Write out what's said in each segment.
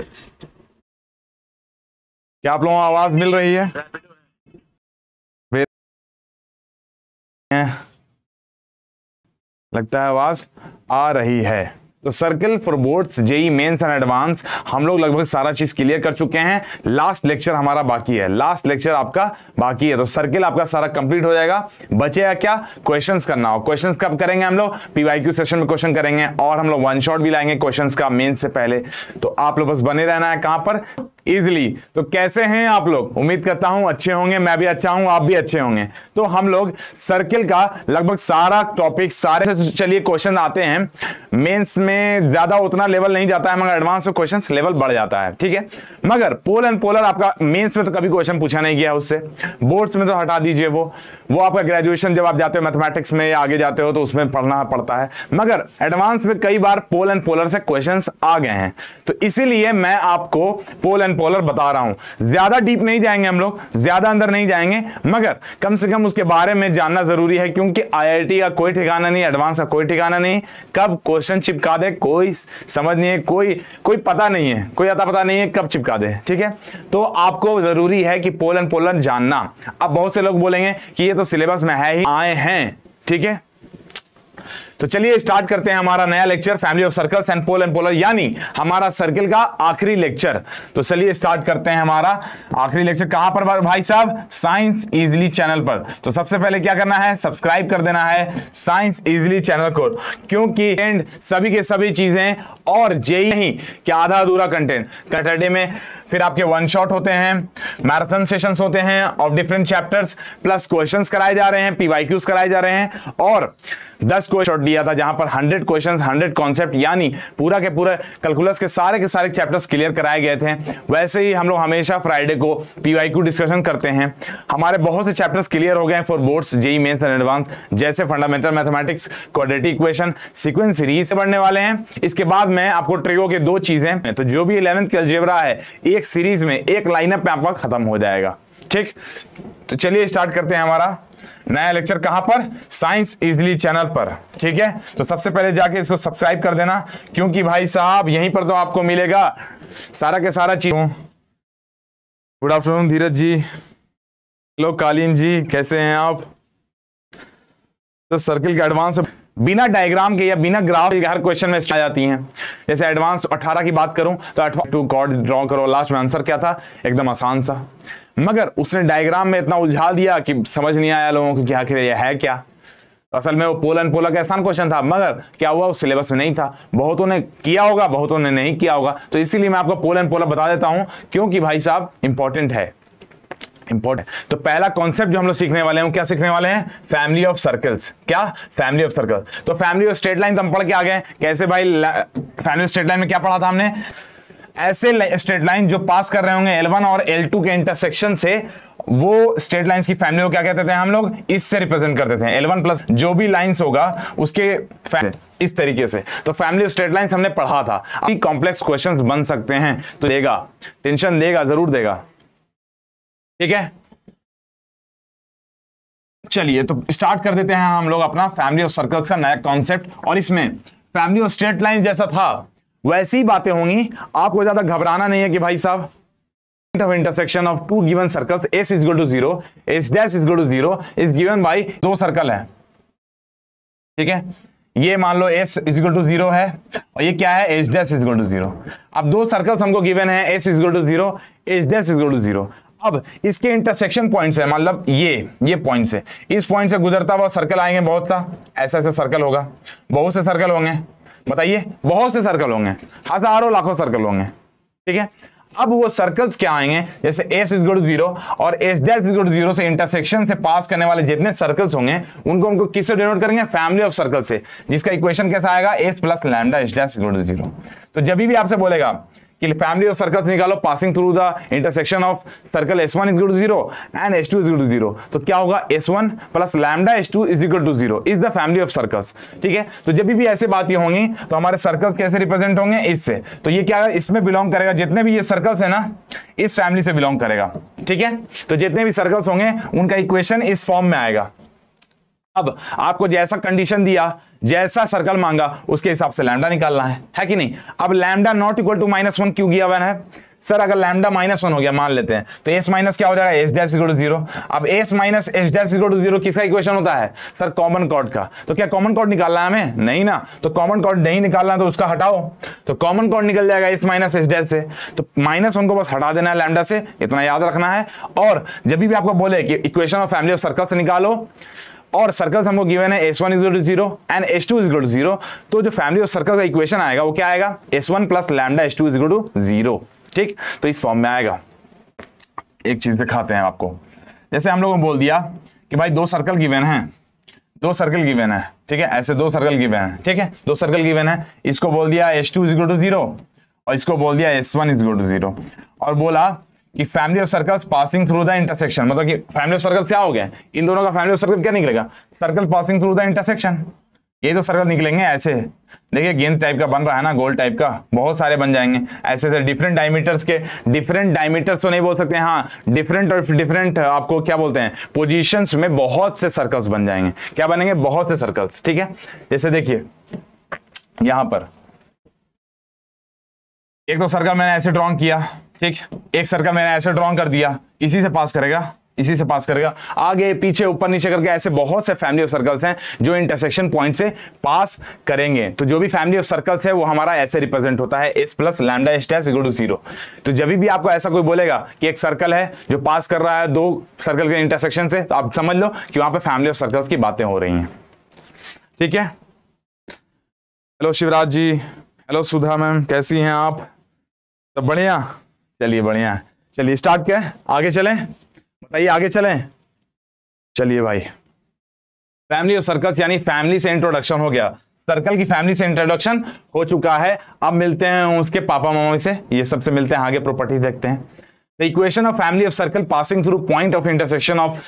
क्या आप लोगों को आवाज मिल रही है लगता है आवाज आ रही है तो circle for boards JEE mains and advance हम लोग लगभग सारा चीज क्लियर कर चुके हैं लास्ट लेक्चर हमारा बाकी है लास्ट लेक्चर आपका बाकी है तो सर्कल आपका सारा कंप्लीट हो जाएगा बचेगा क्या क्वेश्चंस करना हो क्वेश्चंस कब करेंगे हम लोग पीवाईक्यू सेशन में क्वेश्चन करेंगे और हम लोग वन शॉट भी लाएंगे क्वेश्चन का मेन्स से पहले तो आप लोग बस बने रहना है कहां पर इजिली तो कैसे हैं आप लोग उम्मीद करता हूं अच्छे होंगे मैं भी अच्छा हूं आप भी अच्छे होंगे तो हम लोग सर्किल का लगभग सारा टॉपिक सारे चलिए क्वेश्चन आते हैं मेंस में ज्यादा उतना लेवल नहीं जाता है मगर एडवांस में क्वेश्चन लेवल बढ़ जाता है ठीक है मगर पोल एंड पोलर आपका मेन्स में तो कभी क्वेश्चन पूछा नहीं गया उससे बोर्ड्स में तो हटा दीजिए वो वो आपका ग्रेजुएशन जब आप जाते हो मैथमेटिक्स में या आगे जाते हो तो उसमें पढ़ना पड़ता है मगर एडवांस में कई बार पोल एंड पोलर से क्वेश्चन आ गए हैं तो इसीलिए मैं आपको पोल एंड पोलर बता रहा हूं ज्यादा डीप नहीं जाएंगे हम लोग ज्यादा अंदर नहीं जाएंगे मगर कम से कम उसके बारे में जानना जरूरी है क्योंकि आई का कोई ठिकाना नहीं एडवांस का कोई ठिकाना नहीं कब क्वेश्चन चिपका दे कोई समझ नहीं है कोई कोई पता नहीं है कोई अता पता नहीं है कब चिपका दे ठीक है तो आपको जरूरी है कि पोल एंड पोलर जानना अब बहुत से लोग बोलेंगे कि ये तो सिलेबस में है ही आए हैं ठीक है तो चलिए स्टार्ट करते हैं हमारा नया lecture family of circles and pole and polar यानी हमारा सर्किल का आखिरी लेक्चर तो चलिए स्टार्ट करते हैं हमारा आखिरी लेक्चर कहां पर भाई साहब साइंस इजली चैनल पर तो सबसे पहले क्या करना है सब्सक्राइब कर देना है साइंस इजली चैनल को क्योंकि एंड सभी के सभी चीजें और जे नहीं क्या आधा अधूरा कंटेंट सैटरडे में फिर आपके वन शॉट होते हैं मैराथन सेशन होते हैं of different chapters plus question कराए जा रहे हैं पीवाई कराए जा रहे हैं और दस क्वेश्चन दिया था जहां पर 100 क्वेश्चंस 100 कॉन्सेप्ट यानी पूरा के पूरा कैलकुलस के सारे के सारे चैप्टर्स क्लियर कराए गए थे वैसे ही हम लोग हमेशा फ्राइडे को पी डिस्कशन करते हैं हमारे बहुत से चैप्टर्स क्लियर हो गए for boards JEE mains and advance जैसे fundamental mathematics quadratic equation sequence series से बढ़ने वाले हैं इसके बाद में आपको ट्रियो के दो चीजें तो जो भी इलेवेंथ के अल्जेबरा है एक सीरीज में एक लाइनअप में आपका खत्म हो जाएगा ठीक तो चलिए स्टार्ट करते हैं हमारा नया लेक्चर कहां पर साइंस इजली चैनल पर ठीक है तो सबसे पहले जाके इसको सब्सक्राइब कर देना क्योंकि भाई साहब यहीं पर तो आपको मिलेगा सारा के सारा चीज good afternoon Dheeraj ji hello Kaleen ji कैसे हैं आप तो सर्किल के एडवांस बिना डायग्राम के या बिना ग्राफ के हर क्वेश्चन में आ जाती हैं जैसे एडवांस 18 की बात करूं तो टू गॉड ड्रॉ करो लास्ट में आंसर क्या था एकदम आसान सा मगर उसने डायग्राम में इतना उलझा दिया कि समझ नहीं आया लोगों को कि आखिर यह है क्या असल में वो पोलन पोला का आसान क्वेश्चन था मगर क्या हुआ उस सिलेबस में नहीं था बहुतों ने किया होगा बहुतों ने नहीं किया होगा तो इसीलिए मैं आपको पोलन पोला बता देता हूं क्योंकि भाई साहब इंपॉर्टेंट है इंपॉर्टेंट तो पहला कॉन्सेप्ट जो हम लोग सीखने वाले हैं क्या सीखने वाले हैं फैमिली ऑफ सर्कल्स क्या फैमिली ऑफ सर्कल तो फैमिली ऑफ स्टेट लाइन तो हम पढ़ के आ गए कैसे भाई फैमिली ऑफ स्टेट लाइन में क्या पढ़ा था हमने ऐसे स्ट्रेट लाइन जो पास कर रहे होंगे L1 और L2 के इंटरसेक्शन से वो स्ट्रेट लाइंस की फैमिली को क्या कहते थे हम लोग इससे रिप्रेजेंट करते थे L1 प्लस जो भी लाइंस होगा उसके इस तरीके से तो फैमिली स्ट्रेट स्टेट लाइंस हमने पढ़ा था अभी कॉम्प्लेक्स क्वेश्चंस बन सकते हैं तो देगा टेंशन देगा जरूर देगा ठीक है चलिए तो स्टार्ट कर देते हैं हम लोग अपना फैमिली ऑफ सर्कल्स का नया कॉन्सेप्ट और इसमें फैमिली ऑफ स्ट्रेट लाइन जैसा था वैसी बातें होंगी आपको ज्यादा घबराना नहीं है कि भाई साहब of intersection of two given circle S is equal to 0 s dash is equal to 0 is given by दो सर्कल है ठीक है ये मान लो s इज टू जीरो है और ये क्या है h dash is to zero अब दो सर्कल्स हमको गिवन है s is to zero h dash is to zero अब इसके इंटरसेक्शन पॉइंट्स है मतलब ये ये पॉइंट्स है इस पॉइंट से गुजरता हुआ सर्कल आएंगे बहुत सा ऐसा ऐसा सर्कल होगा बहुत से सर्कल होंगे बताइए बहुत से सर्कल होंगे हजारों लाखों सर्कल होंगे ठीक है अब वो सर्कल्स क्या आएंगे जैसे एस इज टू जीरो और S dash is good zero से इंटरसेक्शन से पास करने वाले जितने सर्कल्स होंगे उनको उनको किससे डिनोट करेंगे फैमिली ऑफ सर्कल से जिसका इक्वेशन कैसा आएगा S plus lambda S dash is to zero तो जब भी आपसे बोलेगा कि फैमिली ऑफ सर्कल्स निकालो passing through the intersection of circle S one is to zero and S two is to zero तो क्या होगा S one plus lambda S two equal to zero is the family of circles ठीक है तो जब भी ऐसे बातें होंगी तो हमारे सर्कल्स कैसे रिप्रेजेंट होंगे इससे तो ये क्या इसमें बिलोंग करेगा जितने भी ये सर्कल्स है ना इस फैमिली से बिलोंग करेगा ठीक है तो जितने भी सर्कल्स होंगे उनका इक्वेशन इस फॉर्म में आएगा अब आपको जैसा कंडीशन दिया जैसा सर्कल मांगा उसके हिसाब से लैमडा निकालना है है कि नहीं अब lambda not equal to minus one क्यों वन है सर अगर लैमडा माइनस वन हो गया मान लेते हैं तो एस माइनस क्या हो जाएगा S dash equal to zero अब S minus S dash equal to zero किसका इक्वेशन होता है सर कॉमन कॉड का तो क्या कॉमन कॉड निकालना है हमें नहीं ना तो कॉमन कॉड नहीं निकालना तो उसका हटाओ तो कॉमन कॉड निकल जाएगा एस माइनस एस डैश से तो माइनस वन को बस हटा देना है लैमडा से इतना याद रखना है और जब भी आपको बोले कि equation of family of circle से निकालो और सर्कल्स हमको गिवन है S one is to zero and S two is to zero तो जो फैमिली और सर्कल का इक्वेशन आएगा वो क्या आएगा S one plus lambda S two is to zero ठीक तो इस फॉर्म में आएगा एक चीज दिखाते हैं आपको जैसे हम लोगों ने बोल दिया कि भाई दो सर्कल गिवन है दो सर्कल गिवन है ठीक है ऐसे दो सर्कल गिवन है ठीक है दो सर्कल गिवन है इसको बोल दिया S two is to zero और इसको बोल दिया S one is to zero और बोला कि family of circles passing through the intersection मतलब कि फैमिली ऑफ सर्कल्स क्या हो गया इन दोनों का फैमिली ऑफ सर्कल क्या निकलेगा circle passing through the intersection ये तो सर्कल निकलेंगे ऐसे देखिए गेंद टाइप का बन रहा है ना गोल टाइप का बहुत सारे बन जाएंगे ऐसे ऐसे डिफरेंट डायमीटर्स के डिफरेंट डायमीटर्स तो नहीं बोल सकते हाँ डिफरेंट और डिफरेंट आपको क्या बोलते हैं पोजीशंस में बहुत से सर्कल्स बन जाएंगे क्या बनेंगे बहुत से सर्कल्स ठीक है जैसे देखिए यहां पर एक तो सर्कल मैंने ऐसे ड्रॉन्ग किया ठीक एक सर्कल मैंने ऐसे ड्रॉन्ग कर दिया इसी से पास करेगा इसी से पास करेगा आगे पीछे ऊपर नीचे करके ऐसे बहुत से फैमिली ऑफ सर्कल्स हैं जो इंटरसेक्शन पॉइंट से पास करेंगे तो जो भी फैमिली ऑफ सर्कल्स है वो हमारा ऐसे रिप्रेजेंट होता है एस प्लस लैमडा एस टैस इक्वल टू जीरो तो जब भी आपको ऐसा कोई बोलेगा कि एक सर्कल है जो पास कर रहा है दो सर्कल के इंटरसेक्शन से तो आप समझ लो कि वहां पर फैमिली ऑफ सर्कल्स की बातें हो रही हैं ठीक है hello Shivraj ji hello Sudha ma'am कैसी हैं आप तो बढ़िया चलिए बढ़िया चलिए स्टार्ट क्या है आगे चलें बताइए आगे चलें चलिए भाई फैमिली और सर्कल्स यानी फैमिली से इंट्रोडक्शन हो गया सर्कल की फैमिली से इंट्रोडक्शन हो चुका है अब मिलते हैं उसके पापा मामा से ये सबसे मिलते हैं आगे प्रॉपर्टीज देखते हैं the equation of family of circle passing through point of intersection of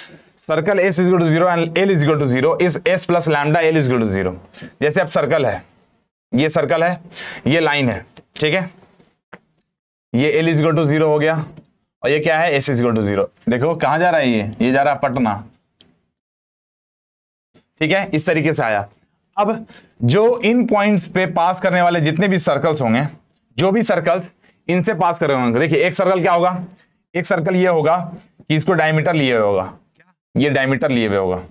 circle S is equal to zero L is equal to zero is S plus lambda L is equal to zero जैसे अब सर्कल है ये circle है ये line है ठीक है ये एल इजगो टू जीरो हो गया और ये क्या है एस इजगो टू जीरो देखो कहां जा रहा है ये ये जा रहा है पटना ठीक है इस तरीके से आया अब जो इन पॉइंट्स पे पास करने वाले जितने भी सर्कल्स होंगे जो भी सर्कल्स इनसे पास कर रहे होंगे देखिए एक सर्कल क्या होगा एक सर्कल ये होगा कि इसको डायमीटर लिए हुए होगा ये डायमीटर लिए हुए होगा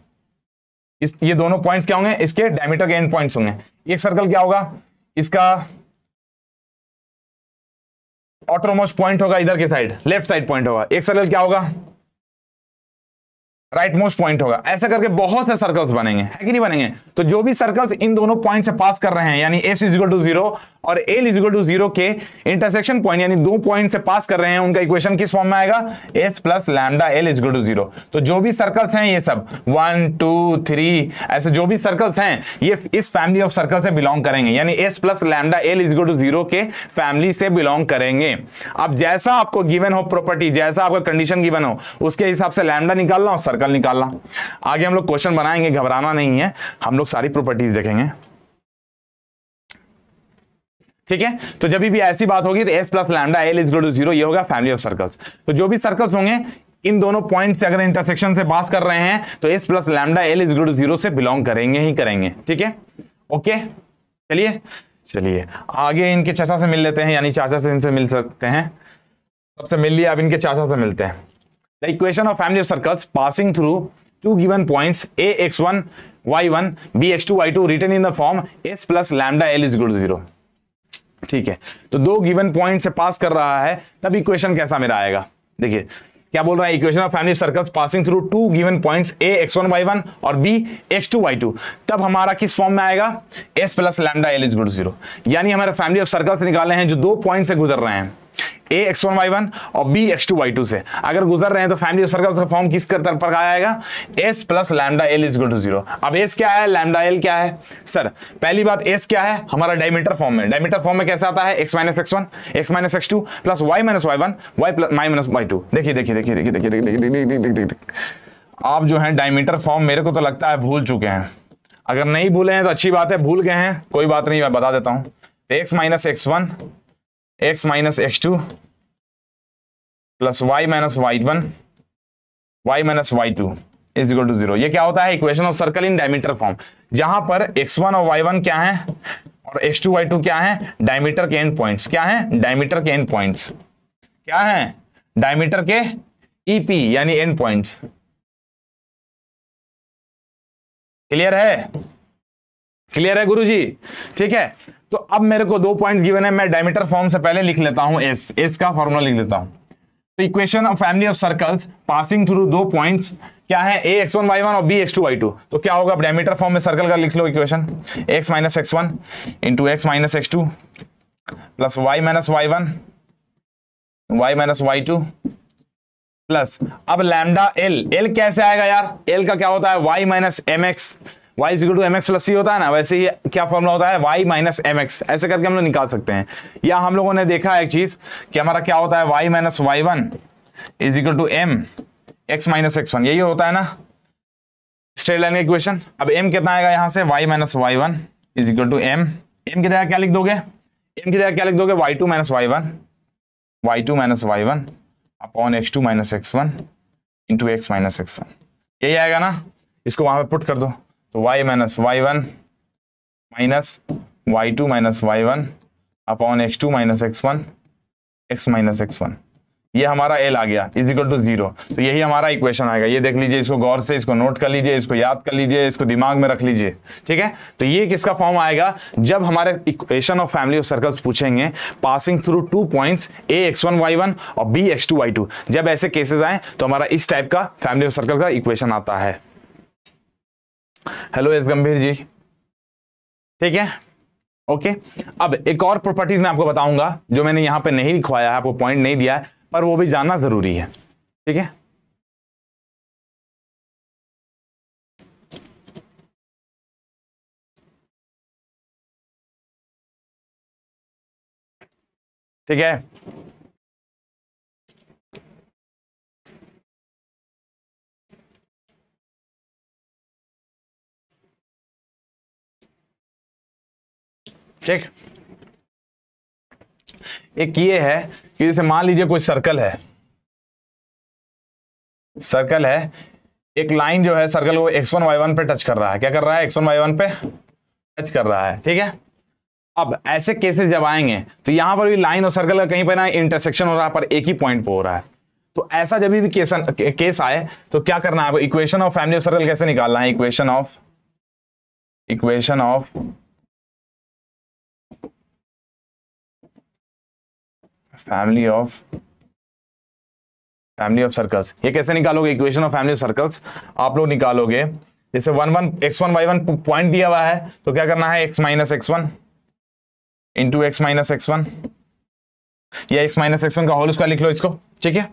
इस ये दोनों पॉइंट्स क्या होंगे इसके डायमीटर के एंड पॉइंट्स होंगे एक सर्कल क्या होगा इसका ऑटोनोमस पॉइंट होगा इधर के साइड लेफ्ट साइड पॉइंट होगा एक सर्कल क्या होगा राइट मोस्ट पॉइंट होगा ऐसा करके बहुत से सर्कल्स बनेंगे है कि नहीं बनेंगे तो जो भी सर्कल्स इन दोनों पॉइंट से पास कर रहे हैं यानी एस इजिकल टू जीरो और एल इजिकल टू जीरो के इंटरसेक्शन पॉइंट यानी दो पॉइंट से पास कर रहे हैं उनका इक्वेशन किस फॉर्म में आएगा S plus lambda L is equal to zero तो जो भी सर्कल्स हैं ये सब वन टू थ्री ऐसे जो भी सर्कल्स हैं ये इस फैमिली ऑफ सर्कल से बिलोंग करेंगे यानी S plus lambda L is equal to zero के फैमिली से बिलोंग करेंगे अब जैसा आपको गिवन हो प्रॉपर्टी जैसा आपका कंडीशन गिवन हो उसके हिसाब से लैमडा निकालना हो सर्कल सर्कल निकालना आगे हम लोग क्वेश्चन बनाएंगे घबराना नहीं है हम लोग सारी प्रॉपर्टीज देखेंगे ठीक है तो जब भी ऐसी बात होगी तो S plus lambda L is to zero होगा फैमिली ऑफ सर्कल्स तो जो भी सर्कल्स होंगे इन दोनों पॉइंट से अगर इंटरसेक्शन से बात कर रहे हैं तो S plus lambda L is to zero से बिलोंग करेंगे ही करेंगे ठीक है ओके चलिए चलिए आगे इनके चाचा से मिल लेते हैं यानी चाचा से इनसे मिल सकते हैं सबसे मिल लिया अब इनके चाचा से मिलते हैं the equation of family of circles passing through two given points ax1 y1 bx2 y2 written in the form s plus lambda l is equal to 0 ठीक है तो दो गिवन पॉइंट से पास कर रहा है तब इक्वेशन कैसा मेरा आएगा देखिए क्या बोल रहा है equation of family circles passing through two given points A x one Y one और B X two Y two तब हमारा किस फॉर्म में आएगा S plus lambda L is good zero यानी हमारे फैमिली ऑफ सर्कल्स निकाले हैं जो दो पॉइंट से गुजर रहे हैं A x one Y one और B X two Y two से अगर गुजर रहे हैं तो फैमिली सर्कल का फॉर्म किस तरफ पर आएगा S plus lambda L is equal to zero अब एस क्या है लैमडा एल क्या है सर पहली बात एस क्या है हमारा डायमीटर फॉर्म में डायमीटर फॉर्म में कैसे आता है x minus x one X minus X two plus Y minus Y one Y plus my minus Y two देखिए देखिए देखिए देखिए देखिए देखिए देखिए देखिए आप जो है डायमीटर फॉर्म मेरे को तो लगता है भूल चुके हैं अगर नहीं भूले हैं तो अच्छी बात है भूल गए हैं कोई बात नहीं मैं बता देता हूँ X minus x one X minus X two plus Y minus Y one Y minus Y two is equal to zero क्या होता है equation of circle in diameter form जहां पर एक्स वन और वाई वन क्या e है और x two Y to क्या है डायमीटर के एंड पॉइंट्स क्या है डायमीटर के एंड पॉइंट्स क्या है डायमीटर के ईपी यानी एंड पॉइंट क्लियर है क्लियर है गुरुजी ठीक है तो अब मेरे को दो पॉइंट गिवन है मैं डायमीटर फॉर्म से पहले लिख लेता हूं एस एस का फॉर्मूला लिख लेता हूं तो equation of family of circles passing through दो पॉइंट्स क्या है ए एक्स वन वाई वन और B X two Y two तो क्या होगा डायमीटर फॉर्म में सर्कल का लिख लो equation X minus x one into x minus X two plus Y minus Y one Y minus Y two plus अब lambda L L कैसे आएगा यार एल का क्या होता है Y minus M X y is equal to M x plus C होता है ना वैसे ही क्या फॉर्मला होता है y माइनस एम एक्स ऐसे करके हम लोग निकाल सकते हैं या हम लोगों ने देखा है एक चीज़ कि हमारा क्या होता है y minus Y one is equal to M X minus x one यही होता है ना स्ट्रेट लाइन इक्वेशन अब m कितना आएगा यहाँ से y minus Y one is equal to M M की जगह क्या लिख दोगे एम की जगह क्या लिख दोगे Y two minus Y one Y two minus Y one upon X two minus x one into x minus x one यही आएगा ना इसको वहाँ पे पुट कर दो तो y minus Y one minus Y two minus Y one upon X two minus x one X minus x one ये हमारा एल आ गया इज इक्वल टू जीरो तो यही हमारा इक्वेशन आएगा ये देख लीजिए इसको गौर से इसको नोट कर लीजिए इसको याद कर लीजिए इसको दिमाग में रख लीजिए ठीक है तो ये किसका फॉर्म आएगा जब हमारे equation of family of circles पूछेंगे passing through two points A x one Y one और B X two Y two जब ऐसे केसेज आए तो हमारा इस टाइप का फैमिली ऑफ सर्कल का इक्वेशन आता है हेलो एस गंभीर जी ठीक है ओके अब एक और प्रॉपर्टीज मैं आपको बताऊंगा जो मैंने यहां पे नहीं लिखवाया है आपको पॉइंट नहीं दिया है पर वो भी जानना जरूरी है ठीक है ठीक है ठीक एक ये है कि जैसे मान लीजिए कोई सर्कल है सर्कल है एक लाइन जो है सर्कल वो एक्स वन वाई वन पे टच कर रहा है क्या कर रहा है एक्स वन वाई वन पे टच कर रहा है ठीक है अब ऐसे केसेस जब आएंगे तो यहां पर भी लाइन और सर्कल का कहीं पर ना इंटरसेक्शन हो रहा है पर एक ही पॉइंट पर हो रहा है तो ऐसा जब भी केसन, के, केस आए तो क्या करना है equation of family of circle कैसे निकालना है equation of equation of family of family of circles ये कैसे निकालोगे equation of family of circles आप लोग निकालोगे जैसे one one X one Y one point दिया हुआ है तो क्या करना है x minus x one into x minus x one या एक्स माइनस एक्स वन का होल स्क्वायर लिख लो इसको ठीक है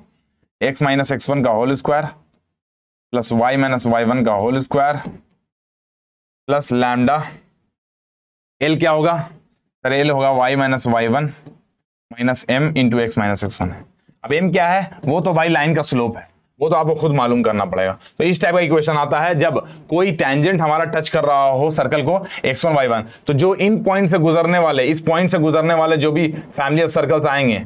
एक्स माइनस एक्स वन का whole square plus Y minus Y one का whole square plus lambda L क्या होगा सर एल होगा Y minus Y one minus M into x minus x one है अब एम क्या है वो तो भाई लाइन का स्लोप है वो तो आपको खुद मालूम करना पड़ेगा तो इस टाइप का इक्वेशन आता है जब कोई टेंजेंट हमारा टच कर रहा हो सर्कल को एक्स वन वाई वन तो जो इन पॉइंट से गुजरने वाले इस पॉइंट से गुजरने वाले जो भी फैमिली ऑफ सर्कल्स आएंगे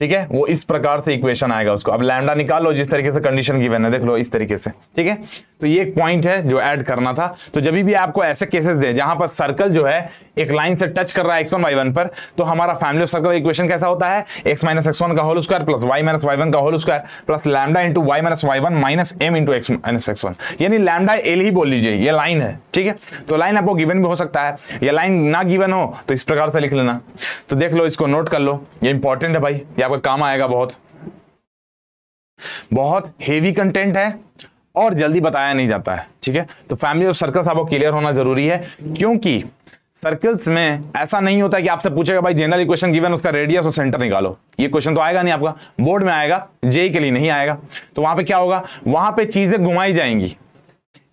ठीक है वो इस प्रकार से इक्वेशन आएगा उसको अब लैमडा निकाल लो जिस तरीके से कंडीशन गिवन है देख लो इस तरीके से ठीक है तो ये एक पॉइंट है जो ऐड करना था तो जब भी आपको ऐसे केसेस दे जहां पर सर्कल जो है एक लाइन से टच कर रहा है एक्स वन वाई वन पर तो हमारा फैमिली सर्कल इक्वेशन कैसा होता है एक्स माइनस एक्स वन का whole square plus Y minus Y one का whole square plus lambda into Y minus Y one minus M into x minus x one यानी lambda L ही बोल लीजिए ये लाइन है ठीक है तो लाइन आपको गिवन भी हो सकता है या लाइन ना गिवन हो तो इस प्रकार से लिख लेना तो देख लो इसको नोट कर लो ये इंपॉर्टेंट है भाई आपका काम आएगा बहुत बहुत हेवी कंटेंट है और जल्दी बताया नहीं जाता है ठीक है तो फैमिली ऑफ सर्कल्स आपको क्लियर होना जरूरी है क्योंकि सर्कल्स में ऐसा नहीं होता कि आपसे पूछेगा भाई जनरल इक्वेशन गिवन उसका रेडियस और सेंटर निकालो ये क्वेश्चन तो आएगा नहीं आपका बोर्ड में आएगा जेई के लिए नहीं आएगा तो वहां पे क्या होगा वहां पे चीजें घुमाई जाएंगी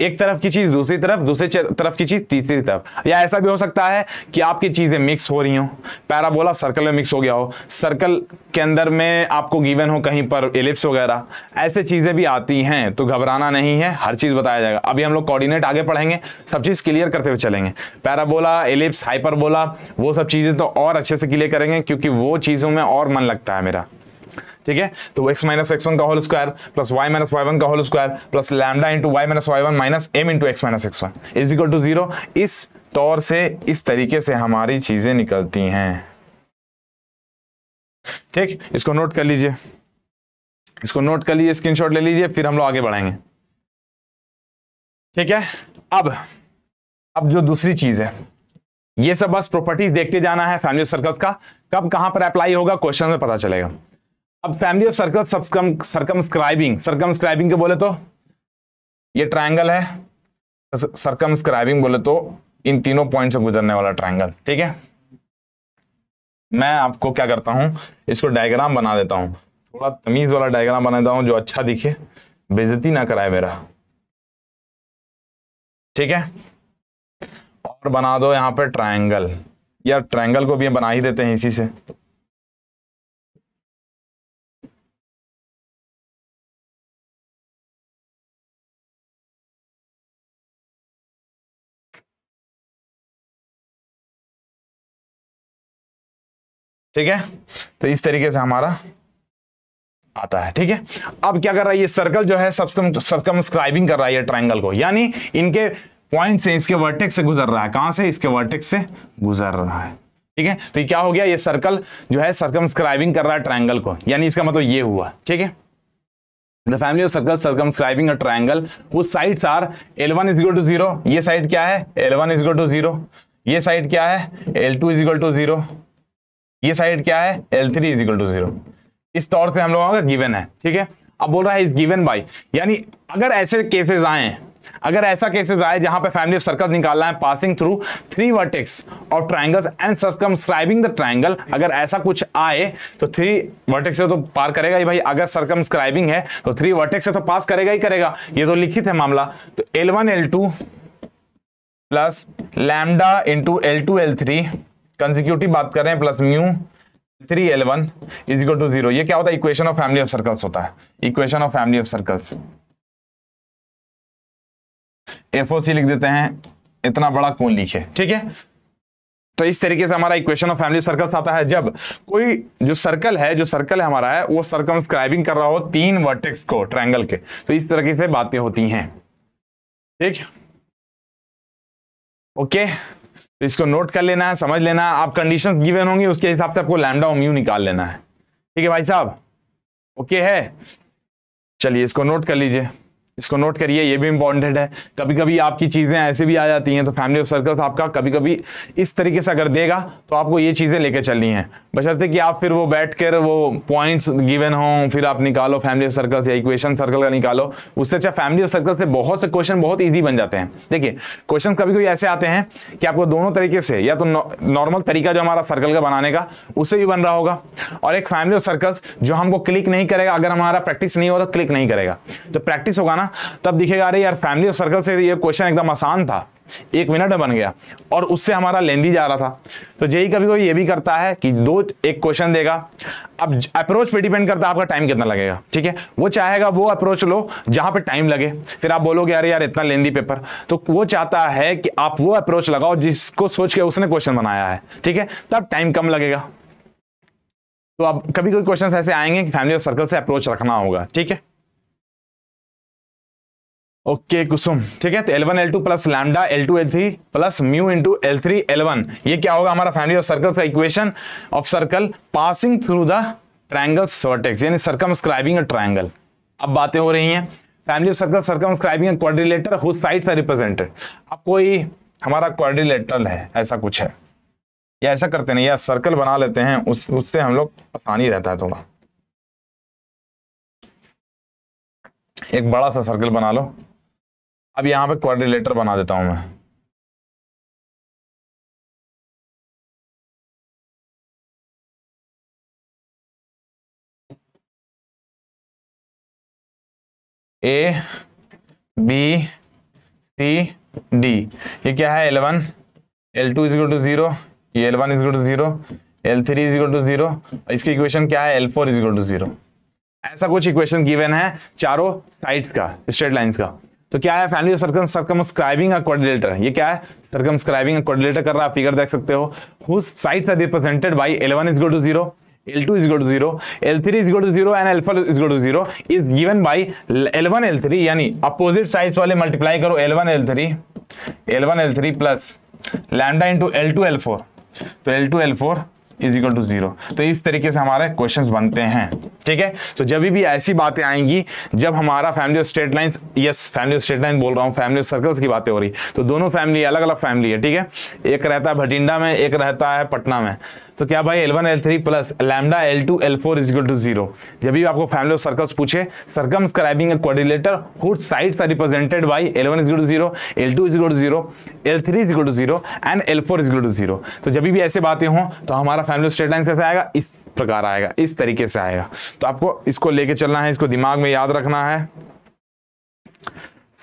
एक तरफ की चीज दूसरी तरफ दूसरी तरफ की चीज तीसरी तरफ या ऐसा भी हो सकता है कि आपकी चीजें मिक्स हो रही हो पैराबोला सर्कल में मिक्स हो गया हो सर्कल के अंदर में आपको गिवन हो कहीं पर एलिप्स वगैरह ऐसे चीजें भी आती हैं तो घबराना नहीं है हर चीज बताया जाएगा अभी हम लोग कॉर्डिनेट आगे पढ़ेंगे सब चीज क्लियर करते हुए चलेंगे पैराबोला एलिप्स हाइपरबोला वो सब चीजें तो और अच्छे से क्लियर करेंगे क्योंकि वो चीजों में और मन लगता है मेरा ठीक है तो एक्स माइनस एक्स वन का whole square plus Y minus Y one का whole square plus lambda into Y minus Y one minus M into x minus x one is equal to zero इस तौर से इस तरीके से हमारी चीजें निकलती हैं ठीक इसको नोट कर लीजिए इसको नोट कर लीजिए स्क्रीनशॉट ले लीजिए फिर हम लोग आगे बढ़ाएंगे ठीक है अब अब जो दूसरी चीज है ये सब बस प्रॉपर्टीज देखते जाना है फैमिली सर्कल्स का कब कहां पर अप्लाई होगा क्वेश्चन में पता चलेगा अब फैमिली ऑफ सर्कल सबकम सरकमस्क्राइबिंग सरकमस्क्राइबिंग के बोले तो ये ट्राइंगल है सरकमस्क्राइबिंग बोले तो इन तीनों पॉइंट से गुजरने वाला ट्राइंगल ठीक है मैं आपको क्या करता हूं इसको डायग्राम बना देता हूं थोड़ा तमीज वाला डायग्राम बना देता हूं जो अच्छा दिखे बेजती ना कराए मेरा ठीक है और बना दो यहां पे ट्रायंगल या ट्रायंगल को भी बना ही देते हैं इसी से ठीक है तो इस तरीके से हमारा आता है ठीक है अब क्या कर रहा है ये सर्कल जो है सबकम सर्कमस्क्राइबिंग कर रहा है ये ट्राइंगल को यानी इनके पॉइंट से इसके वर्टेक्स से गुजर रहा है कहां से इसके वर्टेक्स से गुजर रहा है ठीक है तो ये क्या हो गया ये सर्कल जो है सर्कमस्क्राइबिंग कर रहा है ट्राइंगल को यानी इसका मतलब ये हुआ ठीक है the family of circle circumscribing a triangle वो sides are L one is equal to zero ये साइड क्या है L one is equal to zero ये साइड क्या है L two is equal to zero ये साइड क्या है L three is equal to zero इस तौर से हम लोगों का गिवन है ठीक है अब बोल रहा है इज गिवन बाई यानी अगर ऐसे केसेस आए अगर ऐसा केसेस आए जहां पे फैमिली ऑफ सर्कल निकालना है पासिंग थ्रू थ्री वर्टेक्स और triangles and circumscribing the triangle अगर ऐसा कुछ आए तो थ्री वर्टेक्स से तो पार करेगा ही भाई अगर सरकमस्क्राइबिंग है तो थ्री वर्टेक्स से तो पास करेगा ही करेगा ये तो लिखित है मामला तो L one L two plus lambda into L two L three consecutive बात कर रहे हैं plus mu three L one is equal to zero क्या होता है equation of family of circles होता है equation of family of circles F O C लिख देते हैं इतना बड़ा कौन लिखे ठीक है तो इस तरीके से हमारा इक्वेशन ऑफ फैमिली सर्कल्स आता है जब कोई जो सर्कल है जो सर्कल है हमारा है वो सर्कमस्क्राइबिंग कर रहा हो तीन वर्टेक्स को ट्रायंगल के तो इस तरीके से बातें होती हैं ठीक ओके तो इसको नोट कर लेना है समझ लेना है आप कंडीशन गिवेन होंगी उसके हिसाब से आपको लैमडा यू निकाल लेना है ठीक है भाई साहब ओके है चलिए इसको नोट कर लीजिए इसको नोट करिए ये भी इंपॉर्टेंट है कभी कभी आपकी चीज़ें ऐसे भी आ जाती हैं तो फैमिली ऑफ सर्कल्स आपका कभी कभी इस तरीके से अगर देगा तो आपको ये चीज़ें लेके चलनी है बशर्ते कि आप फिर वो बैठ कर वो पॉइंट्स गिवन हों फिर आप निकालो फैमिली ऑफ सर्कल्स या इक्वेशन सर्कल का निकालो उससे अच्छा फैमिली ऑफ सर्कल्स से बहुत से क्वेश्चन बहुत ईजी बन जाते हैं देखिए क्वेश्चन कभी कभी ऐसे आते हैं कि आपको दोनों तरीके से या तो नॉर्मल तरीका जो हमारा सर्कल का बनाने का उससे भी बन रहा होगा और एक फैमिली ऑफ सर्कल्स जो हमको क्लिक नहीं करेगा अगर हमारा प्रैक्टिस नहीं हो तो क्लिक नहीं करेगा तो प्रैक्टिस होगा ना ना तब दिखेगा अरे यार फैमिली और सर्कल से ये क्वेश्चन एकदम आसान था एक मिनट में बन गया और उससे हमारा लेंदी जा रहा था तो जेई कभी कभी ये भी करता है कि दो एक क्वेश्चन देगा अब अप्रोच पे डिपेंड करता है आपका टाइम कितना लगेगा ठीक है वो चाहेगा वो अप्रोच लो जहां पे टाइम लगे फिर आप बोलोगे अरे यार इतना लेंदी पेपर तो वो चाहता है कि आप वो अप्रोच लगाओ जिसको सोच के उसने क्वेश्चन बनाया है ठीक है तब टाइम कम लगेगा तो अब कभी कोई क्वेश्चन ऐसे आएंगे कि फैमिली और सर्कल से अप्रोच रखना होगा ठीक है ओके okay, कुसुम ठीक है तो L1 L2 plus lambda L2 L3 plus mu into L three ये क्या होगा हमारा फैमिली ऑफ सर्कल का equation of circle passing through the triangle vertex यानी सर्कमस्क्राइबिंग अ ट्रायंगल अब बातें हो रही हैं family of circle circumscribing quadrilateral who sides are represented अब कोई हमारा क्वाड्रिलेटरल है ऐसा कुछ है या ऐसा करते नहीं या सर्कल बना लेते हैं उस उससे हम लोग आसानी रहता है थोड़ा एक बड़ा सा सर्कल बना लो अब यहां पे क्वारिलेटर बना देता हूं मैं ए बी सी डी ये क्या है L one L two is equal to zero L one is equal to zero L three is equal to zero इसकी इक्वेशन क्या है L four equal to zero ऐसा कुछ इक्वेशन गिवन है चारों साइड्स का स्ट्रेट लाइंस का तो क्या है family circum circumscribing a coordinator ये क्या है सर्कमस्क्राइबिंग अ कोऑर्डिनेटर कर रहा है आप फिगर देख सकते हो whose sides are represented by L1 is equal to 0 L2 is equal to 0, L3 is equal to 0 and l4 is equal to 0 is given by L1 L3 यानी opposite sides वाले multiply करो L1 L3 L1 L3 plus lambda into L2 L4 तो L2 L4 is equal to zero तो इस तरीके से हमारे questions बनते हैं ठीक है तो जब भी ऐसी बातें आएंगी जब हमारा family of state line yes family of state line बोल रहा हूँ फैमिली ऑफ सर्कल्स की बातें हो रही तो दोनों फैमिली अलग अलग फैमिली है ठीक है एक रहता है भटिंडा में एक रहता है पटना में तो क्या भाई L one L three plus lambda L two L four is to zero जब भी आपको फैमिली ऑफ सर्कल्स पूछे circumscribing a coordinator whose side are represented by L one is to zero L two is to zero L three is to zero and L four is to zero तो जब भी ऐसे बातें हों तो हमारा family straight line कैसे आएगा इस प्रकार आएगा इस तरीके से आएगा तो आपको इसको लेके चलना है इसको दिमाग में याद रखना है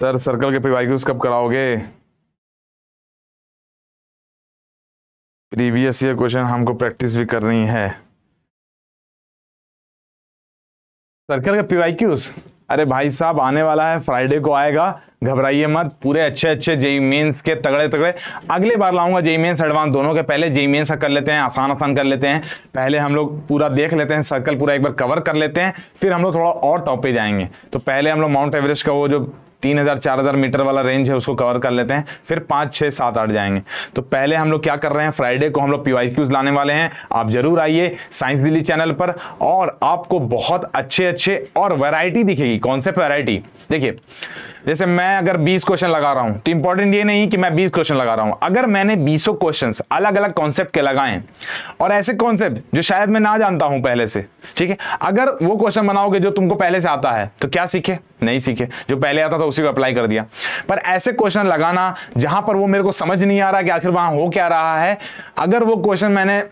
सर सर्कल के प्रिवाइक्यूज कब कराओगे प्रीवियस ईयर क्वेश्चन हमको प्रैक्टिस भी करनी है सर्कल का पीवाईक्यूज अरे भाई साहब आने वाला है फ्राइडे को आएगा घबराइए मत पूरे अच्छे अच्छे जेई मेन्स के तगड़े तगड़े अगले बार लाऊंगा जेई मेन्स एडवांस दोनों के पहले जेई मेन्स का कर लेते हैं आसान आसान कर लेते हैं पहले हम लोग पूरा देख लेते हैं सर्कल पूरा एक बार कवर कर लेते हैं फिर हम लोग थोड़ा और टॉप पे जाएंगे तो पहले हम लोग माउंट एवरेस्ट का वो जो तीन हज़ार चार हज़ार मीटर वाला रेंज है उसको कवर कर लेते हैं फिर पांच छह सात आठ जाएंगे तो पहले हम लोग क्या कर रहे हैं फ्राइडे को हम लोग पी वाई लाने वाले हैं आप जरूर आइए साइंस दिल्ली चैनल पर और आपको बहुत अच्छे अच्छे और वैरायटी दिखेगी कॉन्सेप्ट वैरायटी देखिए जैसे मैं अगर 20 क्वेश्चन लगा रहा हूं तो इंपॉर्टेंट ये नहीं कि मैं 20 क्वेश्चन लगा रहा हूं अगर मैंने 200 क्वेश्चंस अलग अलग कॉन्सेप्ट के लगाए और ऐसे कॉन्सेप्ट जो शायद मैं ना जानता हूं पहले से ठीक है अगर वो क्वेश्चन बनाओगे जो तुमको पहले से आता है तो क्या सीखे नहीं सीखे जो पहले आता था उसी को अप्लाई कर दिया पर ऐसे क्वेश्चन लगाना जहां पर वो मेरे को समझ नहीं आ रहा कि आखिर वहां हो क्या रहा है अगर वो क्वेश्चन मैंने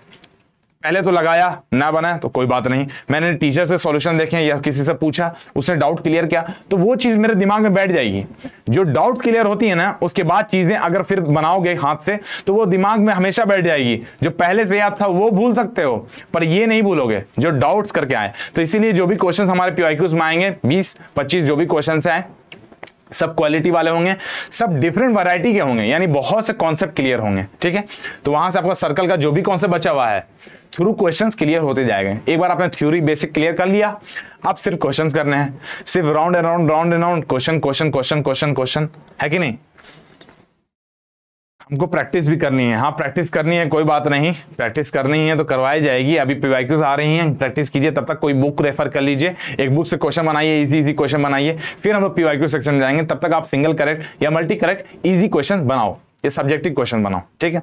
पहले तो लगाया ना बना तो कोई बात नहीं मैंने टीचर से सॉल्यूशन देखे या किसी से पूछा उसने डाउट क्लियर किया तो वो चीज मेरे दिमाग में बैठ जाएगी जो डाउट क्लियर होती है ना उसके बाद चीजें अगर फिर बनाओगे हाथ से तो वो दिमाग में हमेशा बैठ जाएगी जो पहले से याद था वो भूल सकते हो पर ये नहीं भूलोगे जो डाउट करके आए तो इसीलिए जो भी क्वेश्चन हमारे पीवाईक्यूज में आएंगे बीस पच्चीस जो भी क्वेश्चन आए सब क्वालिटी वाले होंगे सब डिफरेंट वैरायटी के होंगे यानी बहुत से कॉन्सेप्ट क्लियर होंगे ठीक है तो वहां से आपका सर्कल का जो भी कॉन्सेप्ट बचा हुआ है थ्रू क्वेश्चंस क्लियर होते जाएंगे एक बार आपने थ्योरी बेसिक क्लियर कर लिया अब सिर्फ क्वेश्चंस करने हैं सिर्फ round and round round and round question question question question question है कि नहीं हमको प्रैक्टिस भी करनी है हाँ प्रैक्टिस करनी है कोई बात नहीं प्रैक्टिस करनी है तो करवाई जाएगी अभी पीवाईक्यूज आ रही हैं प्रैक्टिस कीजिए तब तक कोई बुक रेफर कर लीजिए एक बुक से क्वेश्चन बनाइए इजी इजी क्वेश्चन बनाइए फिर हम लोग पीवाईक्यू सेक्शन में जाएंगे तब तक आप सिंगल करेक्ट या मल्टी करेक्ट ईजी क्वेश्चन बनाओ ये सब्जेक्टिव क्वेश्चन बनाओ ठीक है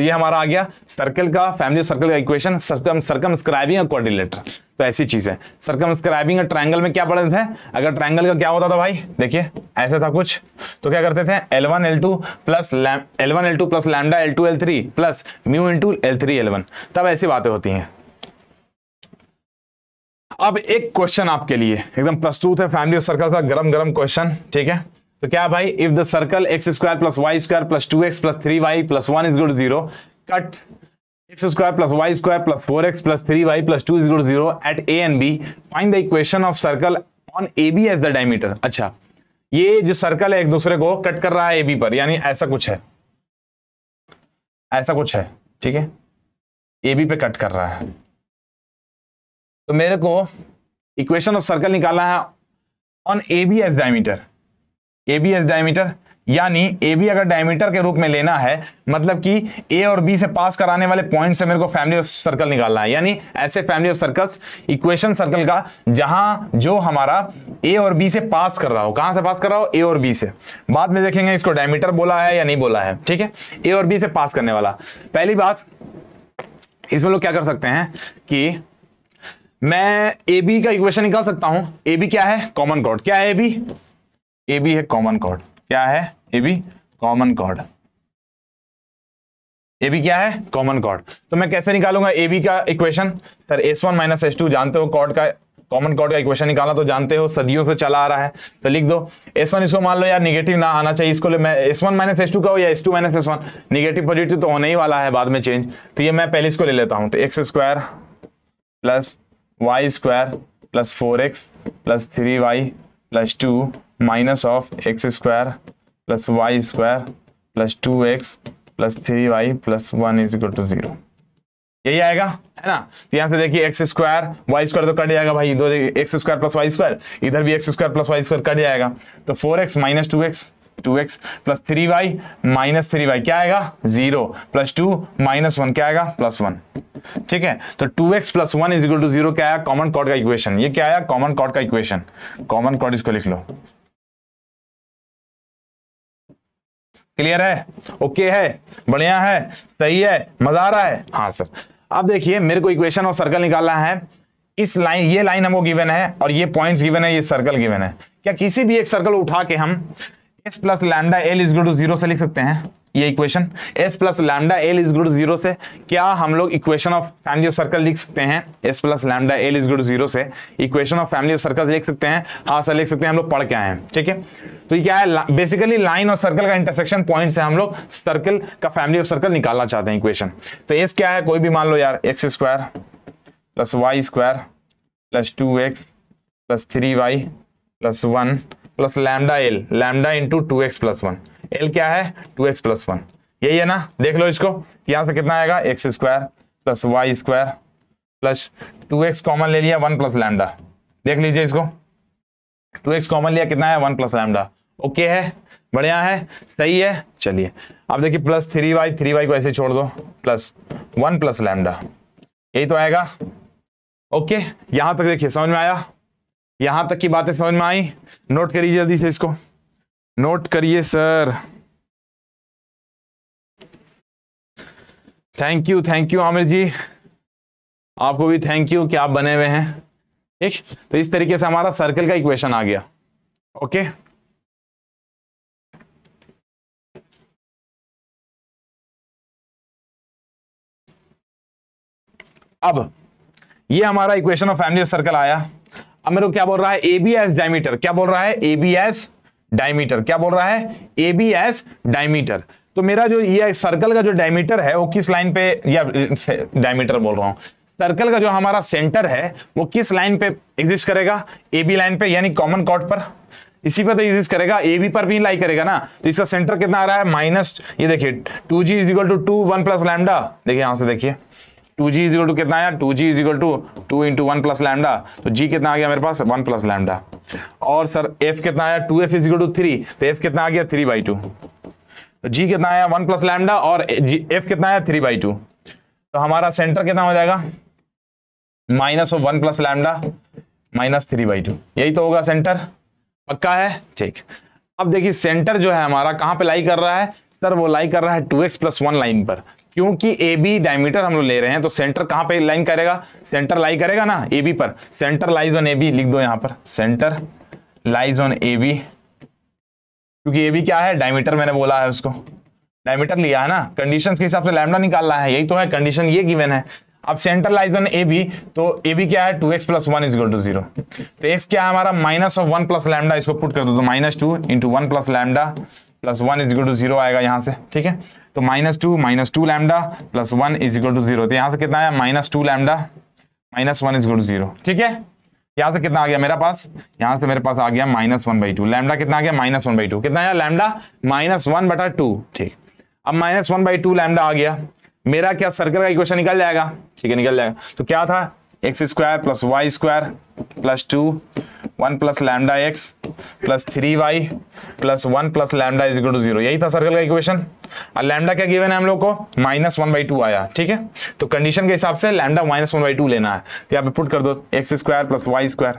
तो ये हमारा आ गया सर्कल का फैमिली सर्कल का इक्वेशन सर्कम सर्कम स्क्राइबिंग और कोऑर्डिनेटर तो ऐसी चीज है सर्कम स्क्राइबिंग ट्राइंगल में क्या बढ़त थे अगर ट्राइंगल का क्या होता था भाई देखिए ऐसा था कुछ तो क्या करते थे L one L two plus L one L two plus lambda L two L three plus mu into L three L one तब ऐसी बातें होती हैं अब एक क्वेश्चन आपके लिए एकदम प्रस्तुत है फैमिली सर्कल का गरम गरम क्वेश्चन ठीक है तो क्या भाई if the circle x square plus y square plus two x plus three y plus one is good zero cut x square plus y square plus four x plus three y plus two is good zero at A and B find the equation of circle on A B as the diameter अच्छा ये जो circle है एक दूसरे को cut कर रहा है ए बी पर यानी ऐसा कुछ है ऐसा कुछ है ठीक है ए बी पे कट कर रहा है तो मेरे को इक्वेशन ऑफ सर्कल निकालना है on A B as diameter A B as diameter यानी ए बी अगर डायमीटर के रूप में लेना है मतलब कि ए और बी से पास कराने वाले पॉइंट से मेरे को फैमिली ऑफ सर्कल निकालना है यानी ऐसे family of circles equation circle का जहां जो हमारा ए और बी से पास कर रहा हो कहां से पास कर रहा हो ए और बी से बाद में देखेंगे इसको डायमीटर बोला है या नहीं बोला है ठीक है ए और बी से पास करने वाला पहली बात इसमें लोग क्या कर सकते हैं कि मैं ए बी का इक्वेशन निकाल सकता हूं ए बी क्या है कॉमन कॉड क्या है ए बी ए बी है कॉमन कॉर्ड क्या है A B common chord A B क्या है कॉमन कॉर्ड तो मैं कैसे निकालूंगा ए बी का equation sir S one minus S two जानते हो कॉर्ड का कॉमन कॉर्ड का इक्वेशन निकालना तो जानते हो सदियों से चला आ रहा है तो लिख दो एस वन इसको मान लो यार निगेटिव ना आना चाहिए इसको ले मैं S one minus S two का हो या S two minus S one negative positive तो होने ही वाला है बाद में चेंज तो ये मैं पहले इसको ले लेता हूँ तो x square plus y square plus four x plus three y plus two minus of x square plus y square plus two x plus three y plus one is equal to zero यही आएगा है ना तो यहां से देखिए x square y square तो cut जाएगा भाई इधर x square plus y square इधर भी x square plus y square cut जाएगा तो four x minus two x two x plus three y minus three y क्या आएगा zero plus two minus one क्या आएगा प्लस वन ठीक है तो two x plus one is equal to zero क्या आया कॉमन कॉड का इक्वेशन ये क्या आया कॉमन कॉड का इक्वेशन कॉमन कॉड इसको लिख लो क्लियर है ओके है बढ़िया है सही है मजा आ रहा है हाँ सर अब देखिए मेरे को इक्वेशन और सर्कल निकालना है इस लाइन ये लाइन हमको गिवन है और ये पॉइंट्स गिवन है ये सर्कल गिवन है क्या किसी भी एक सर्कल उठा के हम S plus lambda L is to zero से लिख सकते हैं ये equation s plus lambda L is good zero से क्या हम लोग equation of family of circle लिख सकते हैं s plus lambda L is good zero से equation of family of circle लिख सकते हैं हाँ सर लिख सकते हैं हम लोग पढ़ के आए हैं ठीक है तो ये क्या है बेसिकली लाइन और सर्कल का इंटरसेक्शन पॉइंट से हम लोग सर्कल का फैमिली ऑफ सर्कल निकालना चाहते हैं इक्वेशन तो एस क्या है कोई भी मान लो यार x square plus y square plus two x plus three y plus one plus lambda L lambda into two x plus one L क्या है टू एक्स प्लस वन यही है ना देख लो इसको यहां से कितना आएगा x square plus y square plus two x common ले लिया वन प्लस लैमडा देख लीजिए इसको टू एक्स कॉमन लिया कितना है वन प्लस लैमडा ओके है बढ़िया है सही है चलिए अब देखिए plus three y three y को ऐसे छोड़ दो प्लस वन प्लस लैमडा यही तो आएगा ओके यहां तक देखिए समझ में आया यहां तक की बातें समझ में आई नोट करिए जल्दी से इसको नोट करिए sir thank you thank you Aamir ji आपको भी थैंक यू कि आप बने हुए हैं ठीक तो इस तरीके से हमारा सर्कल का इक्वेशन आ गया ओके अब ये हमारा equation of family of circle आया अब मेरे को क्या बोल रहा है एबीएस डायमीटर क्या बोल रहा है एबीएस डायमीटर क्या बोल रहा है ए बी एस डायमीटर तो मेरा जो ये सर्कल का जो डायमीटर है वो किस लाइन पे या डायमीटर बोल रहा हूं सर्कल का जो हमारा सेंटर है वो किस लाइन पे एग्जिस्ट करेगा ए बी लाइन पे यानी कॉमन कॉट पर इसी पर तो एग्जिस्ट करेगा ए बी पर भी लाई करेगा ना तो इसका सेंटर कितना आ रहा है माइनस ये देखिए two g is equal to two one plus lambda देखिए यहां से देखिए two g is equal to कितना आया two g is equal to two into one plus lambda तो जी कितना आ गया मेरे पास वन प्लस लैमडा और सर एफ कितना आया two f is equal to three तो एफ कितना आ गया थ्री बाई टू जी कितना आया वन प्लस लैमडा और एफ कितना आया थ्री बाई टू तो हमारा सेंटर कितना हो जाएगा minus of one plus lambda minus three by two यही तो होगा सेंटर पक्का है ठीक अब देखिए सेंटर जो है हमारा कहाँ पे लाई कर रहा है सर वो लाई कर रहा है two x plus one line पर क्योंकि ए बी डायमीटर हम लोग ले रहे हैं तो सेंटर कहां पे लाइन करेगा सेंटर लाई करेगा ना ए बी पर centre lies on A B लिख दो यहां पर centre lies on A B क्योंकि ए बी क्या है डायमीटर मैंने बोला है उसको डायमीटर लिया है ना कंडीशन के हिसाब से लैमडा निकालना है यही तो है कंडीशन ये गिवन है अब centre lies on A B तो ए बी क्या है two x plus one is equal to zero तो एक्स क्या है हमारा minus of one plus lambda इसको पुट कर दो minus two into one plus lambda plus one is equal to zero आएगा यहाँ से ठीक है तो minus two minus two lambda plus one is equal to zero से कितना आया minus two lambda minus one is equal to zero ठीक है यहां से कितना आ गया मेरे पास यहाँ से मेरे पास आ गया minus one by two lambda कितना आ गया माइनस वन बाई टू कितना आया लैमडा माइनस वन बटा टू ठीक अब minus one by two lambda आ गया मेरा क्या सर्कल का इक्वेशन निकल जाएगा ठीक है निकल जाएगा तो क्या था x square plus y square plus two one plus lambda x plus three y plus one plus lambda is to zero यही था सर्कल का इक्वेशन और लैमडा क्या गिवन है हम लोग को माइनस वन बाई टू आया ठीक है तो कंडीशन के हिसाब से lambda minus one by two लेना है तो यहाँ पे पुट कर दो x square plus y square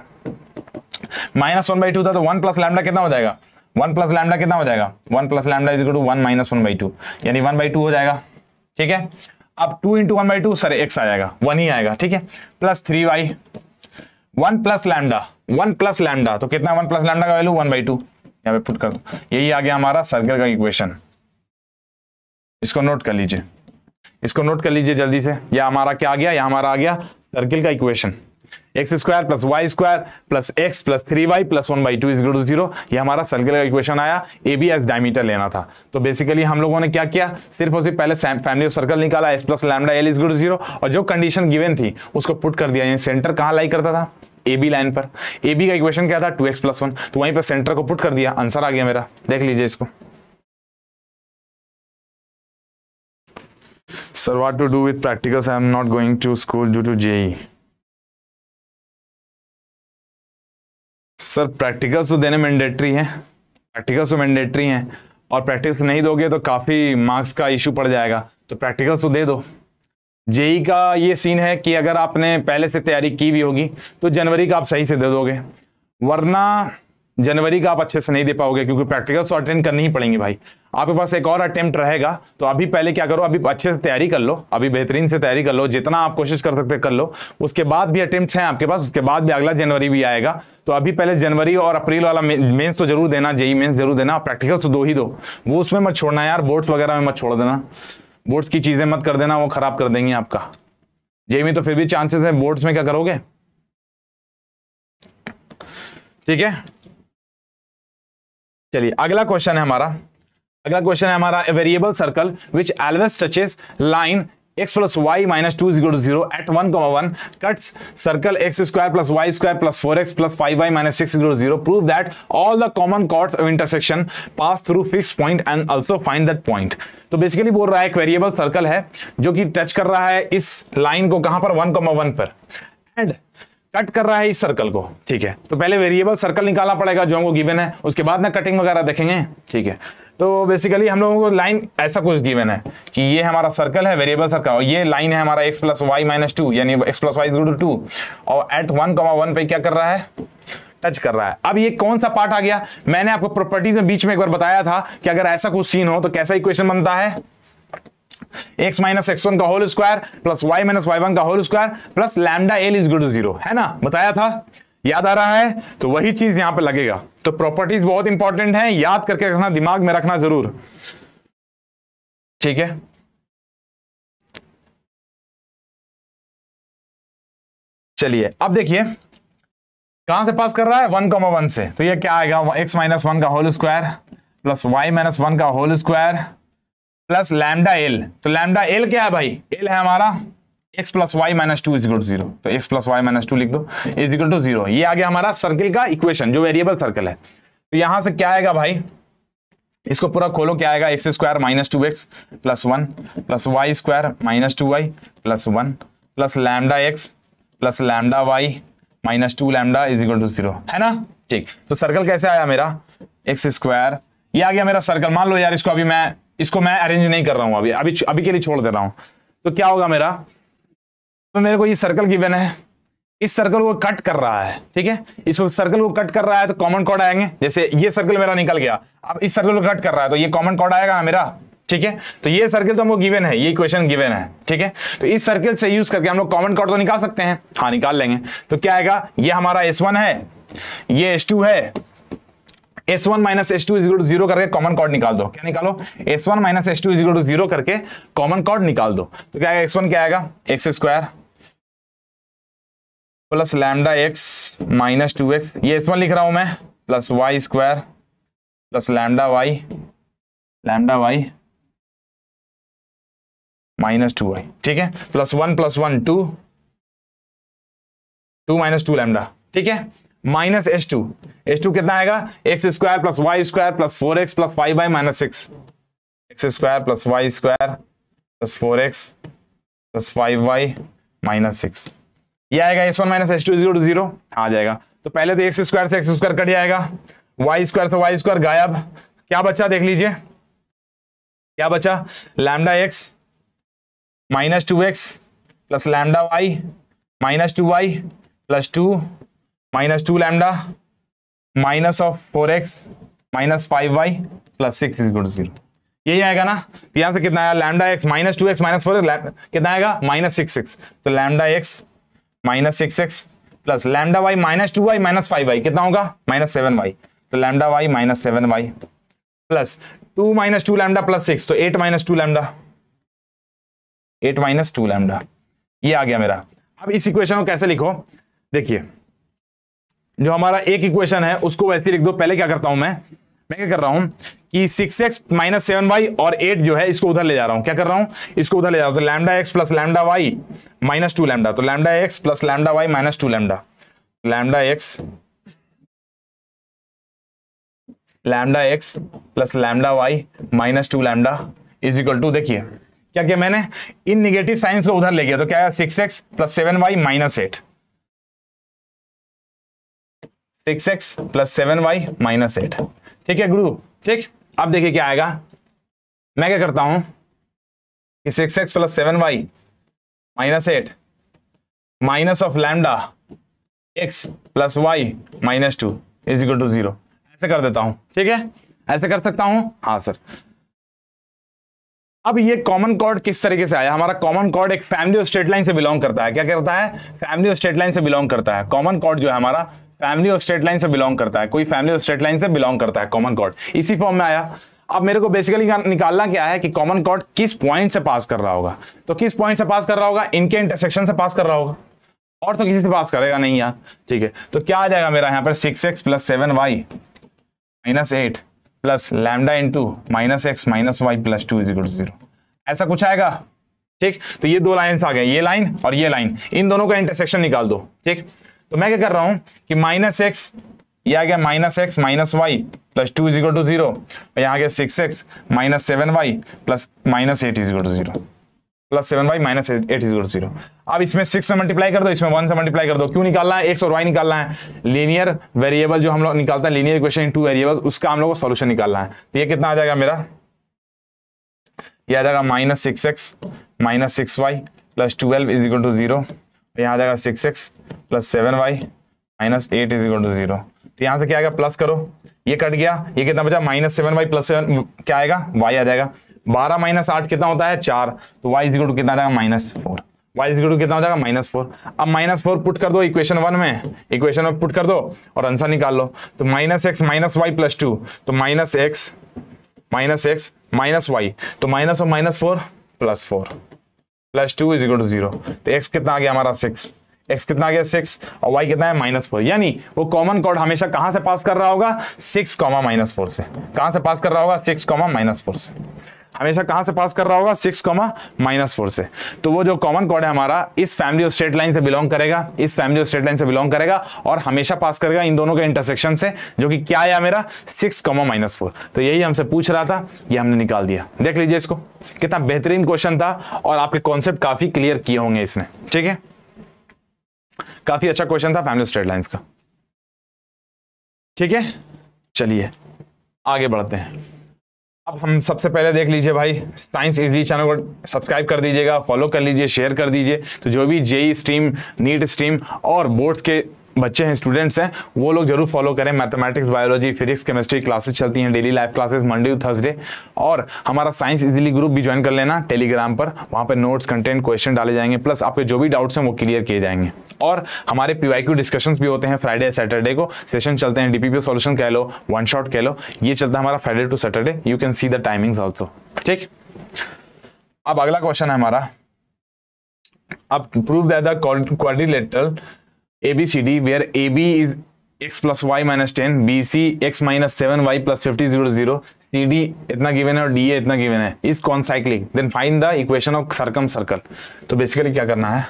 minus one by two था तो वन प्लस लैमडा कितना हो जाएगा वन प्लस लैमडा कितना हो जाएगा one plus lambda is to one minus one by two यानी वन बाई टू हो जाएगा ठीक है अब two into one by two sir x आ जाएगा वन ही आएगा ठीक है plus three y one plus lambda one plus lambda तो कितना वन प्लस लैमडा का वैल्यू वन बाई टू यहाँ पे पुट कर दो यही आ गया हमारा सर्कल का इक्वेशन इसको नोट कर लीजिए इसको नोट कर लीजिए जल्दी से यह हमारा क्या आ गया यह हमारा आ गया सर्किल का equation x square plus y square plus x plus three y plus one by two is to zero हमारा सर्कल का इक्वेशन आया ए बी एस डायमीटर लेना था तो बेसिकली हम लोगों ने क्या किया सिर्फ उसे पहले फैमिली ऑफ सर्कल निकाला S plus lambda L is to zero और जो कंडीशन गिवन थी उसको पुट कर दिया सेंटर कहाँ लाई करता था ए बी लाइन पर ए बी का इक्वेशन क्या था टू एक्स प्लस वन तो वहीं पर सेंटर को पुट कर दिया आंसर आ गया मेरा देख लीजिए इसको sir what to do with practicals I am not going to school due to JEE sir practicals तो देने मैंडेटरी हैं प्रैक्टिकल्स तो मैंडेटरी हैं और प्रैक्टिकल्स नहीं दोगे तो काफ़ी मार्क्स का इशू पड़ जाएगा तो प्रैक्टिकल्स तो दे दो जेई का ये सीन है कि अगर आपने पहले से तैयारी की भी होगी तो जनवरी का आप सही से दे दोगे वरना जनवरी का आप अच्छे से नहीं दे पाओगे क्योंकि प्रैक्टिकल्स तो अटेंड करनी ही पड़ेंगे भाई आपके पास एक और अटेम्प्ट रहेगा तो अभी पहले क्या करो अभी अच्छे से तैयारी कर लो अभी बेहतरीन से तैयारी कर लो जितना आप कोशिश कर सकते कर लो उसके बाद भी अटेम्प्ट हैं आपके पास उसके बाद भी अगला जनवरी भी आएगा तो अभी पहले जनवरी और अप्रैल वाला मेन्स तो जरूर देना जेई मेन्स जरूर देना प्रैक्टिकल तो दो ही दो वो उसमें मत छोड़ना यार बोर्ड्स वगैरह में मत छोड़ देना बोर्ड्स की चीज़ें मत कर देना वो खराब कर देंगे आपका जेई में तो फिर भी चांसेस है बोर्ड्स में क्या करोगे ठीक है चलिए अगला क्वेश्चन है हमारा अगला क्वेश्चन है हमारा variable circle which always touches line x plus Y minus two zero zero at one comma one cuts circle x square plus y square plus four x plus five y minus six zero zero prove that all the common chords of intersection pass through fix point and also find that point तो basically बोल रहा है एक variable circle है जो कि touch कर रहा है इस लाइन को कहां पर वन कॉमा वन पर एंड कट कर रहा है इस सर्कल को ठीक है तो पहले वेरिएबल सर्कल निकालना पड़ेगा जो हमको गिवन है उसके बाद ना कटिंग वगैरह देखेंगे ठीक है तो बेसिकली हम लोगों को लाइन ऐसा कुछ गिवन है कि ये हमारा सर्कल है वेरिएबल सर्कल और ये लाइन है हमारा x plus Y minus two यानी x plus y to two और एट वन कमा वन पे क्या कर रहा है टच कर रहा है अब ये कौन सा पार्ट आ गया मैंने आपको प्रॉपर्टीज में बीच में एक बार बताया था कि अगर ऐसा कुछ सीन हो तो कैसा इक्वेशन बनता है एक्स माइनस एक्स वन का whole square plus Y minus Y one का whole square plus lambda L is good zero है ना बताया था याद आ रहा है तो वही चीज यहां पर लगेगा तो प्रॉपर्टीज बहुत इंपॉर्टेंट है याद करके रखना दिमाग में रखना जरूर ठीक है चलिए अब देखिए कहां से पास कर रहा है वन कॉमा वन से तो ये क्या आएगा एक्स माइनस वन का whole square plus Y minus one का whole square plus lambda L तो लैमडा एल क्या है भाई एल है हमारा x plus Y minus two is equal to zero तो x plus Y minus two लिख दो इजिकल टू जीरो ये आ गया हमारा सर्किल का इक्वेशन जो वेरिएबल सर्कल है तो यहां से क्या आएगा भाई इसको पूरा खोलो क्या आएगा x square minus two x plus one plus y square minus two y plus one plus lambda x plus lambda y minus two lambda is equal to zero है ना ठीक तो सर्कल कैसे आया मेरा एक्स स्क्वायर ये आ गया मेरा सर्कल मान लो यार इसको अभी मैं इसको मैं अरेंज नहीं कर रहा हूं अभी अभी अभी के लिए छोड़ दे रहा हूं तो क्या होगा मेरा तो मेरे को ये सर्कल गिवन है इस सर्कल को कट कर रहा है ठीक है इसको सर्कल को कट कर रहा है तो कॉमन कॉड आएंगे जैसे ये सर्कल मेरा निकल गया अब इस सर्कल को कट कर रहा है तो ये कॉमन कॉड आएगा ना मेरा ठीक है तो ये सर्कल तो हमको गिवन है ये क्वेश्चन गिवन है ठीक है तो इस सर्कल से यूज करके हम लोग कॉमन कॉड तो निकाल सकते हैं हाँ निकाल लेंगे तो क्या आएगा ये हमारा एस है ये एस है S one minus S two is equal to zero करके कॉमन कॉर्ड निकाल दो क्या निकालो S one minus S two is equal to zero करके कॉमन कॉर्ड निकाल दो तो क्या एक्स वन क्या आएगा x square plus lambda x minus two x ये एस वन लिख रहा हूं मैं plus y square plus lambda y lambda y minus two y ठीक है plus one plus one two two minus two lambda ठीक है minus S two S two कितना आएगा x square plus y square plus four x plus five by minus six x square plus y square plus four x plus five y minus six ये आएगा S one minus S two zero to zero आ जाएगा तो पहले तो x square से x square cut जाएगा y square से वाई स्क्वायर गायब क्या बचा देख लीजिए क्या बचा lambda x minus two x plus lambda y minus two y plus two minus two lambda minus of four x minus five y plus six is good zero यही आएगा ना तो यहां से कितना आया lambda x minus two x minus four कितना आएगा माइनस सिक्स एक्स तो lambda x minus six x plus lambda y minus two y minus five y कितना होगा माइनस सेवन वाई तो lambda y minus seven y plus two minus two lambda plus six तो eight minus two lambda eight minus two lambda ये आ गया मेरा अब इस इक्वेशन को कैसे लिखो देखिए जो हमारा एक इक्वेशन है उसको वैसे लिख दो पहले क्या करता हूं मैं मैं क्या कर रहा हूं कि six x minus seven y और एट जो है इसको उधर ले जा रहा हूं क्या कर रहा हूं इसको उधर ले जा रहा हूं तो lambda x plus lambda y minus two lambda तो lambda x plus lambda y minus two lambda lambda x lambda x plus lambda y minus two lambda is equal to देखिए क्या क्या मैंने इन निगेटिव साइंस को उधर ले गया तो क्या six x plus seven y minus eight six x plus seven y minus eight ठीक है गुरु ठीक अब देखिए क्या आएगा मैं क्या करता हूं कि six x plus seven y minus eight minus of lambda x plus Y minus two is equal to zero ऐसे कर देता हूं ठीक है ऐसे कर सकता हूं हाँ सर अब ये कॉमन कॉर्ड किस तरीके से आया हमारा कॉमन कॉर्ड एक फैमिली और स्टेट लाइन से बिलोंग करता है क्या करता है फैमिली और स्टेट लाइन से बिलोंग करता है कॉमन कॉर्ड जो है हमारा फैमिली ऑफ स्ट्रेट लाइन से बिलोंग करता है कोई फैमिली ऑफ स्ट्रेट लाइन से बिलोंग करता है कॉमन कॉर्ड इसी फॉर्म में आया अब मेरे को बेसिकली निकालना क्या है कि कॉमन कॉर्ड किस पॉइंट से पास कर रहा होगा तो किस पॉइंट से पास कर रहा होगा इनके इंटरसेक्शन से पास कर रहा होगा और तो किसी से पास करेगा नहीं यार ठीक है तो क्या आ जाएगा मेरा यहाँ पर six x plus seven y minus eight plus lambda into minus x minus y plus two is equal to zero ऐसा कुछ आएगा ठीक तो ये दो लाइन आ गए ये लाइन और ये लाइन इन दोनों का इंटरसेक्शन निकाल दो ठीक तो मैं क्या कर रहा हूं कि माइनस एक्स ये आ गया minus x minus y plus two is equal to zero यहाँ गया six x minus seven y plus minus eight is equal to zero plus seven y minus eight is equal to zero अब इसमें सिक्स से multiply कर दो इसमें वन से multiply कर दो क्यों निकालना है एक्स और वाई निकालना है लीनियर वेरिएबल जो हम लोग निकालते हैं लीनियर इक्वेशन टू वेरिएबल उसका हम लोग को सोल्यूशन निकालना है तो ये कितना आ जाएगा मेरा ये आ जाएगा minus six x minus six y plus twelve is equal to zero तो यहाँ आ जाएगा six x plus seven y minus eight is equal to zero तो यहाँ से क्या आएगा प्लस करो ये कट गया ये कितना बचा minus seven y plus seven क्या आएगा वाई आ जाएगा बारह माइनस आठ कितना होता है चार तो वाई इज टू कितना आ जाएगा minus four y is two कितना हो जाएगा माइनस फोर अब माइनस फोर पुट कर दो इक्वेशन वन में इक्वेशन में पुट कर दो और आंसर निकाल लो तो minus x minus y plus two तो minus x minus x minus y तो माइनस और minus four plus four plus two is equal to zero तो एक्स कितना आ गया हमारा सिक्स एक्स कितना आ गया सिक्स और वाई कितना है माइनस फोर यानी वो कॉमन कॉर्ड हमेशा कहां से पास कर रहा होगा सिक्स कॉमा माइनस फोर से कहां से पास कर रहा होगा सिक्स कॉमा माइनस फोर से हमेशा कहां से पास कर रहा होगा सिक्स कॉमा माइनस फोर से तो वो जो कॉमन कॉड है हमारा इस फैमिली और स्ट्रेट लाइन से बिलोंग करेगा इस फैमिली और स्ट्रेट लाइन से बिलोंग करेगा और हमेशा पास करेगा इन दोनों के इंटरसेक्शन से जो कि क्या आया मेरा सिक्स कॉमा माइनस फोर तो यही हमसे पूछ रहा था ये हमने निकाल दिया देख लीजिए इसको कितना बेहतरीन क्वेश्चन था और आपके कॉन्सेप्ट काफी क्लियर किए होंगे इसने ठीक है काफी अच्छा क्वेश्चन था फैमिली स्ट्रेट लाइन का ठीक है चलिए आगे बढ़ते हैं अब हम सबसे पहले देख लीजिए भाई साइंस इजी चैनल को सब्सक्राइब कर दीजिएगा फॉलो कर लीजिए शेयर कर दीजिए तो जो भी जेई स्ट्रीम नीट स्ट्रीम और बोर्ड्स के बच्चे हैं स्टूडेंट्स हैं वो लोग जरूर फॉलो करें mathematics biology physics chemistry classes चलती हैं daily live classes Monday to Thursday और हमारा साइंस इजिली ग्रुप भी ज्वाइन कर लेना टेलीग्राम पर वहाँ पर नोट्स कंटेंट क्वेश्चन डाले जाएंगे प्लस आपके जो भी डाउट्स हैं वो क्लियर किए जाएंगे और हमारे पी वाई डिस्कशंस भी होते हैं फ्राइडे सैटरडे को सेशन चलते हैं डीपीपी सोल्यूशन कह लो वन शॉट कह लो ये चलता है हमारा Friday to Saturday you can see the timings also ठीक अब अगला क्वेश्चन है हमारा अब prove that the quadrilateral B is x plus Y minus ten B C x minus seven y plus fifty zero zero C D इतना given है और A इतना गिवन है is then find the equation of circumcircle तो basically क्या करना है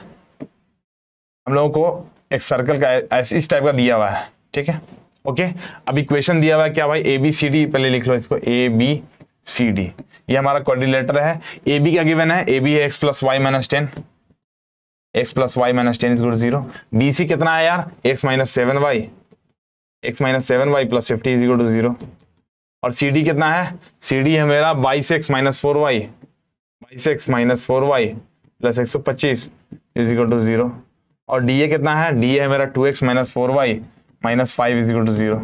हम लोगों को एक सर्कल का इस टाइप का दिया हुआ है ठीक है ओके अब इक्वेशन दिया हुआ है क्या भाई ए बी सी डी पहले लिख लो इसको ए बी सी डी ये हमारा क्वारिलेटर है ए बी का गिवन है ए बी है x plus Y minus ten x plus Y minus ten is good zero B C कितना है यार x minus seven y x minus seven y plus fifty is good zero और C D कितना है C D है मेरा बाईस x minus four y बाईस x minus four y plus एक सौ पच्चीस इज इक्वल टू जीरो और डी ए कितना है डी ए है मेरा two x minus four y minus five is equal to zero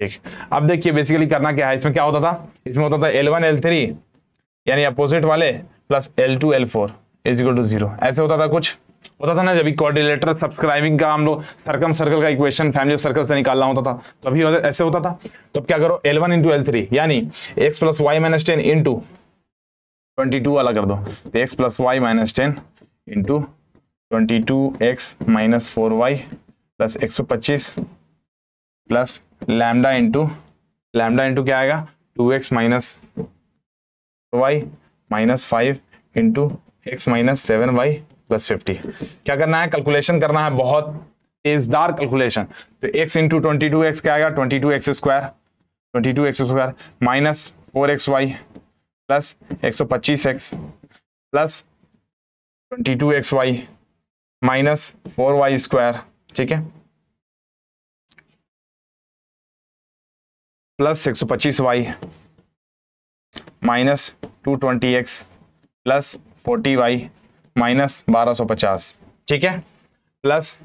ठीक अब देखिए बेसिकली करना क्या है इसमें क्या होता था इसमें होता था एल वन एल थ्री यानी अपोजिट वाले plus L two L four is equal to zero ऐसे होता था कुछ होता था ना जब कोऑर्डिनेटर सब्सक्राइबिंग का हम लोग सर्कम सर्कल का इक्वेशन फैमिली ऑफ सर्कल से निकालना होता था तो अभी ऐसे होता था तो क्या करो L one into L three यानी x plus Y minus ten into twenty two वाला कर दो x plus Y minus ten into twenty two x minus four y plus एक सौ पच्चीस plus lambda into lambda into क्या आएगा two x minus y minus five into x minus seven y plus fifty क्या करना है calculation करना है बहुत तेजदार कैलकुलेशन तो x into twenty two x क्या आएगा twenty two x square twenty two x square minus four x y plus एक सौ पच्चीस x plus twenty two x y minus four y square ठीक है प्लस एक सौ पच्चीस y minus two twenty x plus forty y minus बारह सौ पचास ठीक है plus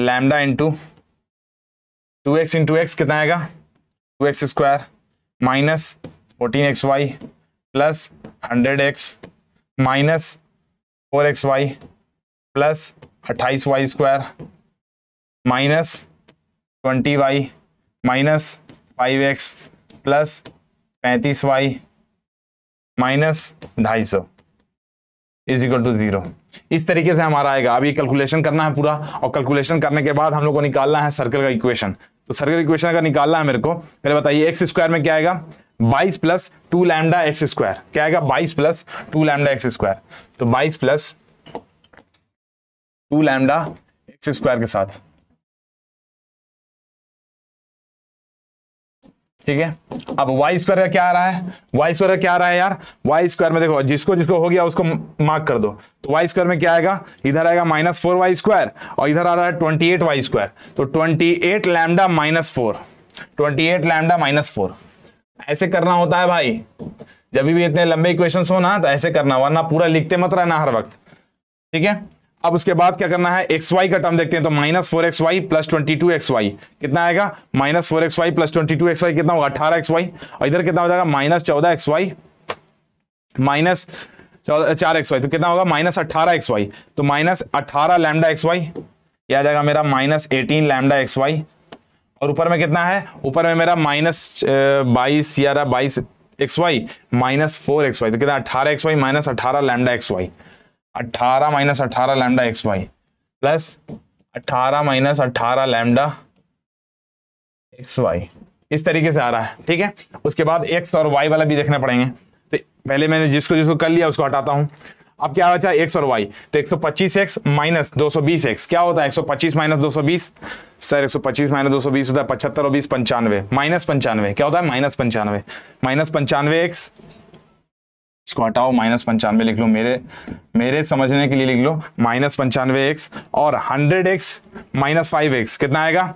lambda into two x into x कितना आएगा two x square minus fourteen x y plus hundred x minus four x y plus अट्ठाईस y square minus twenty y minus five x plus पैंतीस y minus ढाई सौ is equal to zero इस तरीके से हमारा आएगा अब ये कैलकुलेशन करना है पूरा और कैलकुलेशन करने के बाद हम लोग को निकालना है सर्कल का इक्वेशन तो सर्कल इक्वेशन अगर निकालना है मेरे को पहले बताइए एक्स स्क्वायर में क्या आएगा बाईस plus two lambda x square क्या आएगा बाईस plus two lambda x square तो बाईस plus two lambda x square के साथ ठीक है अब वाई स्क्वायर का क्या आ रहा है वाई स्क्वायर का क्या आ रहा है यार वाई स्क्वायर में देखो जिसको जिसको हो गया उसको मार्क कर दो तो वाई स्क्वायर में क्या आएगा इधर आएगा माइनस फोर वाई स्क्वायर और इधर आ रहा है ट्वेंटी एट वाई स्क्वायर तो twenty eight lambda minus four twenty eight lambda minus four ऐसे करना होता है भाई जब भी इतने लंबे इक्वेशन हो ना तो ऐसे करना वरना पूरा लिखते मत रहना हर वक्त ठीक है अब उसके बाद क्या करना है एक्स वाई का टर्म देखते हैं तो minus four x y plus twenty two x y कितना आएगा minus four x y plus twenty two x y कितना होगा अठारह एक्स वाई और इधर कितना हो जाएगा माइनस चौदह एक्स वाई माइनस चार एक्स वाई तो कितना होगा माइनस अट्ठारह एक्स वाई तो माइनस अट्ठारह लैमडा एक्स वाई यह आ जाएगा मेरा minus eighteen lambda x y और ऊपर में कितना है ऊपर में मेरा माइनस बाईस या बाईस x y minus four x y तो कितना अट्ठारह एक्स वाई माइनस अठारह लैमडा एक्स वाई अट्ठारह माइनस अट्ठारह लैमडा एक्स वाई प्लस अट्ठारह माइनस अट्ठारह लैमडा एक्स वाई इस तरीके से आ रहा है ठीक है उसके बाद एक्स और वाई वाला भी देखना पड़ेंगे तो पहले मैंने जिसको जिसको कर लिया उसको हटाता हूँ अब क्या बचा एक्स और वाई तो एक सौ पच्चीस एक्स माइनस दो सौ बीस एक्स क्या होता है एक सौ पच्चीस माइनस दो सौ बीस सर एक सौ पच्चीस माइनस दो सौ बीस होता है पचहत्तर और बीस पंचानवे माइनस पंचानवे क्या होता है माइनस पंचानवे माइनस पंचानवे एक्स इसको हटाओ माइनस पंचानवे लिख लो मेरे मेरे समझने के लिए लिख लो माइनस पंचानवे एक्स और hundred x minus five x कितना आएगा